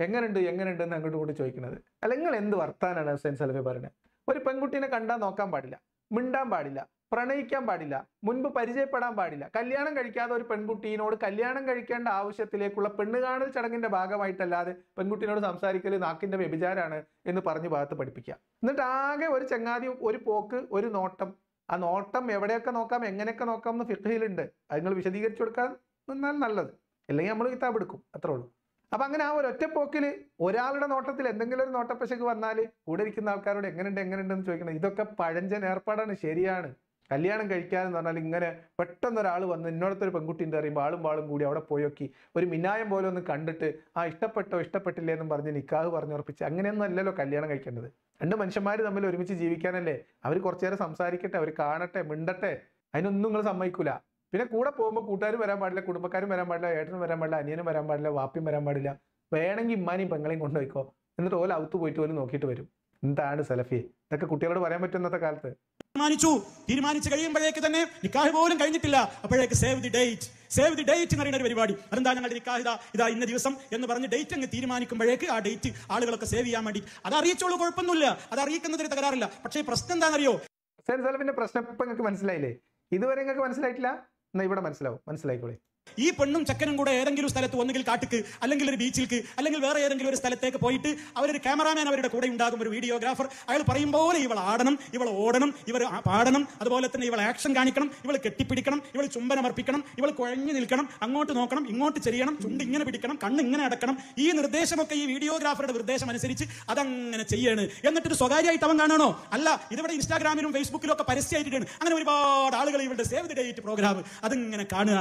എങ്ങനെയുണ്ട് എങ്ങനെയുണ്ട് എന്ന് അങ്ങോട്ട് കൂടി ചോദിക്കുന്നത് അല്ലെങ്കിൽ എന്ത് വർത്താനാണ് ഹുസൈൻ സലഫി പറയുന്നത് ഒരു പെൺകുട്ടീനെ കണ്ടാൽ നോക്കാൻ പാടില്ല മിണ്ടാൻ പാടില്ല പ്രണയിക്കാൻ പാടില്ല മുൻപ് പരിചയപ്പെടാൻ പാടില്ല കല്യാണം കഴിക്കാതെ ഒരു പെൺകുട്ടീനോട് കല്യാണം കഴിക്കേണ്ട ആവശ്യത്തിലേക്കുള്ള പെണ്ണുകാണൽ ചടങ്ങിന്റെ ഭാഗമായിട്ടല്ലാതെ പെൺകുട്ടീനോട് സംസാരിക്കൽ നാക്കിന്റെ വ്യഭിചാരാണ് എന്ന് പറഞ്ഞ് ഭാഗത്ത് പഠിപ്പിക്കുക എന്നിട്ട് ആകെ ഒരു ചങ്ങാതി ഒരു പോക്ക് ഒരു നോട്ടം ആ നോട്ടം എവിടെയൊക്കെ നോക്കാം എങ്ങനെയൊക്കെ നോക്കാം എന്ന് ഫിഖയിലുണ്ട് അത് നിങ്ങൾ വിശദീകരിച്ചു കൊടുക്കാൻ നിന്നാൽ നല്ലത് അല്ലെങ്കിൽ നമ്മൾ കിതാബ് എടുക്കും അത്രേ ഉള്ളൂ അപ്പൊ അങ്ങനെ ആ ഒരു ഒറ്റപ്പോക്കിൽ ഒരാളുടെ നോട്ടത്തിൽ എന്തെങ്കിലും ഒരു നോട്ടപ്പശക്ക് വന്നാൽ കൂടെ ഇരിക്കുന്ന ആൾക്കാരോട് എങ്ങനെയുണ്ട് എങ്ങനെയുണ്ടെന്ന് ചോദിക്കണം ഇതൊക്കെ പഴഞ്ചൻ ഏർപ്പാടാണ് ശരിയാണ് കല്യാണം കഴിക്കാന്ന് പറഞ്ഞാൽ ഇങ്ങനെ പെട്ടെന്ന് ഒരാൾ വന്ന് ഇന്നോടത്തൊരു പെൺകുട്ടിൻ്റെ അറിയുമ്പോൾ ആളും വാളും കൂടി അവിടെ പോയോക്കി ഒരു മിനായം പോലെ ഒന്ന് കണ്ടിട്ട് ആ ഇഷ്ടപ്പെട്ടോ ഇഷ്ടപ്പെട്ടില്ലേ എന്നും പറഞ്ഞ് നിക്കാഹ് പറഞ്ഞുറപ്പിച്ച് അങ്ങനെയൊന്നും അല്ലല്ലോ കല്യാണം കഴിക്കേണ്ടത് രണ്ട് മനുഷ്യന്മാർ തമ്മിൽ ഒരുമിച്ച് ജീവിക്കാനല്ലേ അവർ കുറച്ചു നേരം സംസാരിക്കട്ടെ അവർ കാണട്ടെ മിണ്ടട്ടെ അതിനൊന്നും നിങ്ങൾ സമ്മതിക്കൂല പിന്നെ കൂടെ പോകുമ്പോൾ കൂട്ടുകാരും വരാൻ പാടില്ല കുടുംബക്കാരും വരാൻ പാടില്ല ഏട്ടനും വരാൻ പാടില്ല അനിയനും വരാൻ പാടില്ല വാപ്പിയും വരാൻ പാടില്ല വേണമെങ്കിൽ ഇമ്മാനെയും പെങ്ങളെയും കൊണ്ടുപോയിക്കോ എന്നിട്ട് ഓല ഔത്ത് പോയിട്ട് പോലും നോക്കിയിട്ട് വരും എന്താണ് സെലഫി ഇതൊക്കെ കുട്ടികളോട് പറയാൻ പറ്റും ഇന്നത്തെ കാലത്ത് തീരുമാനിച്ചു തീരുമാനിച്ചു കഴിയുമ്പോഴേക്ക് തന്നെ നിക്കാഹ് പോലും കഴിഞ്ഞിട്ടില്ല അപ്പോഴേക്ക് save the date save the date എന്ന് പറയുന്ന ഒരു പരിപാടി അതെന്താ ഞങ്ങളുടെ നിക്കാഹിത ഇതാ ഇന്ന ദിവസം എന്ന് പറഞ്ഞ് ഡേറ്റ് അങ്ങ് തീരുമാനിക്കുമ്പോഴേക്ക് ആ ഡേറ്റ് ആളുകളൊക്കെ സേവ് ചെയ്യാൻ വേണ്ടി അത് അറിയിച്ചോളൂ കുഴപ്പമൊന്നുമില്ല അത് അറിയിക്കുന്നതിന് തകരാറില്ല പക്ഷേ പ്രശ്നം എന്താണെന്നറിയോ ഹുസൈൻ സലഫിന്റെ പ്രശ്നം ഇപ്പൊ നിങ്ങൾക്ക് മനസ്സിലായില്ലേ ഇതുവരെ നിങ്ങൾക്ക് മനസ്സിലായിട്ടില്ല എന്നാ ഇവിടെ മനസ്സിലാവും മനസ്സിലായിക്കോളെ ഈ പെണ്ണും ചക്കനും കൂടെ ഏതെങ്കിലും സ്ഥലത്ത് ഒന്നുകിൽ കാട്ടുക്ക് അല്ലെങ്കിൽ ഒരു ബീച്ചിൽക്ക് അല്ലെങ്കിൽ വേറെ ഏതെങ്കിലും ഒരു സ്ഥലത്തേക്ക് പോയിട്ട് അവരൊരു ക്യാമറാമാൻ അവരുടെ കൂടെ ഉണ്ടാകും ഒരു വീഡിയോഗ്രാഫർ അയാൾ പറയും പോലെ ഇവൾ ആടണം ഇവൾ ഓടണം ഇവർ പാടണം അതുപോലെ തന്നെ ഇവൾ ആക്ഷൻ കാണിക്കണം ഇവൾ കെട്ടിപ്പിടിക്കണം ഇവൾ ചുംബനമർപ്പിക്കണം ഇവൾ കുഴഞ്ഞു നിൽക്കണം അങ്ങോട്ട് നോക്കണം ഇങ്ങോട്ട് ചെറിയണം ചുണ്ട് ഇങ്ങനെ പിടിക്കണം കണ്ണ് ഇങ്ങനെ അടക്കണം ഈ നിർദ്ദേശമൊക്കെ ഈ വീഡിയോഗ്രാഫറുടെ നിർദ്ദേശം അനുസരിച്ച് അതങ്ങനെ ചെയ്യാണ് എന്നിട്ടൊരു സ്വകാര്യമായിട്ട് അവൻ കാണണോ അല്ല ഇതിവിടെ ഇൻസ്റ്റാഗ്രാമിലും ഫേസ്ബുക്കിലും ഒക്കെ പരസ്യമായിട്ടിട്ടാണ് അങ്ങനെ ഒരുപാട് ആളുകൾ ഇവരുടെ സേവ് ദ ഡേറ്റ് പ്രോഗ്രാം അതിങ്ങനെ കാണുക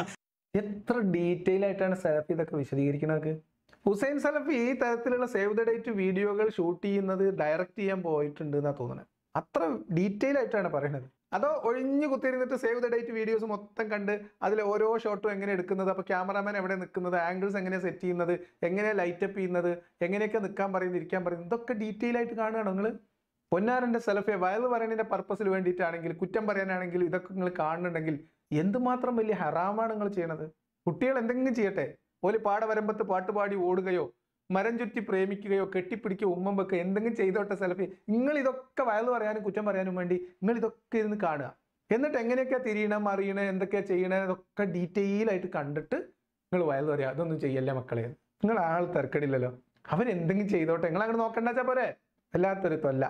എത്ര ഡീറ്റെയിൽ ആയിട്ടാണ് സലഫി ഇതൊക്കെ വിശദീകരിക്കുന്നത് ഹുസൈൻ സലഫി ഈ തരത്തിലുള്ള സേവ് ദ ഡേറ്റ് വീഡിയോകൾ ഷൂട്ട് ചെയ്യുന്നത് ഡയറക്റ്റ് ചെയ്യാൻ പോയിട്ടുണ്ട് എന്നാ തോന്നുന്നത് അത്ര ഡീറ്റെയിൽ ആയിട്ടാണ് പറയുന്നത് അതോ ഒഴിഞ്ഞു കുത്തിയിരുന്നിട്ട് സേവ് ദ ഡേറ്റ് വീഡിയോസ് മൊത്തം കണ്ട് അതിലെ ഓരോ ഷോട്ടും എങ്ങനെ എടുക്കുന്നത് അപ്പോൾ ക്യാമറാമാൻ എവിടെ നിൽക്കുന്നത് ആംഗിൾസ് എങ്ങനെ സെറ്റ് ചെയ്യുന്നത് എങ്ങനെ ലൈറ്റപ്പ് ചെയ്യുന്നത് എങ്ങനെയൊക്കെ നിൽക്കാൻ പറയുന്നത് ഇരിക്കാൻ പറയുന്നത് ഇതൊക്കെ ഡീറ്റെയിൽ ആയിട്ട് കാണുകയാണ് നിങ്ങൾ പൊന്നാരൻ്റെ സെലഫെ വയറ് പറയുന്നതിൻ്റെ പർപ്പസിൽ വേണ്ടിയിട്ടാണെങ്കിൽ കുറ്റം പറയാനാണെങ്കിൽ ഇതൊക്കെ നിങ്ങൾ കാണുന്നുണ്ടെങ്കിൽ എന്തുമാത്രം വലിയ ഹറാമാണ് നിങ്ങൾ ചെയ്യണത് കുട്ടികൾ എന്തെങ്കിലും ചെയ്യട്ടെ ഓല് പാടവരമ്പത്ത് വരമ്പത്ത് പാട്ടുപാടി ഓടുകയോ മരം ചുറ്റി പ്രേമിക്കുകയോ കെട്ടിപ്പിടിക്കുകയോ ഉമ്മം വെക്കുകയോ എന്തെങ്കിലും ചെയ്തോട്ടെ സെലഫി നിങ്ങൾ ഇതൊക്കെ വയൽ പറയാനും കുറ്റം പറയാനും വേണ്ടി നിങ്ങൾ ഇതൊക്കെ ഇരുന്ന് കാണുക എന്നിട്ട് എങ്ങനെയൊക്കെയാ തിരിയണം അറിയണേ എന്തൊക്കെയാ ചെയ്യണേ ഇതൊക്കെ ഡീറ്റെയിൽ ആയിട്ട് കണ്ടിട്ട് നിങ്ങൾ വയൽ പറയുക അതൊന്നും ചെയ്യല്ലേ മക്കളെ നിങ്ങൾ ആൾ തിരക്കടില്ലല്ലോ അവരെന്തെങ്കിലും ചെയ്തോട്ടെ നിങ്ങൾ അങ്ങനെ നോക്കണ്ടാച്ച പോരെ വല്ലാത്തൊരു തൊല്ല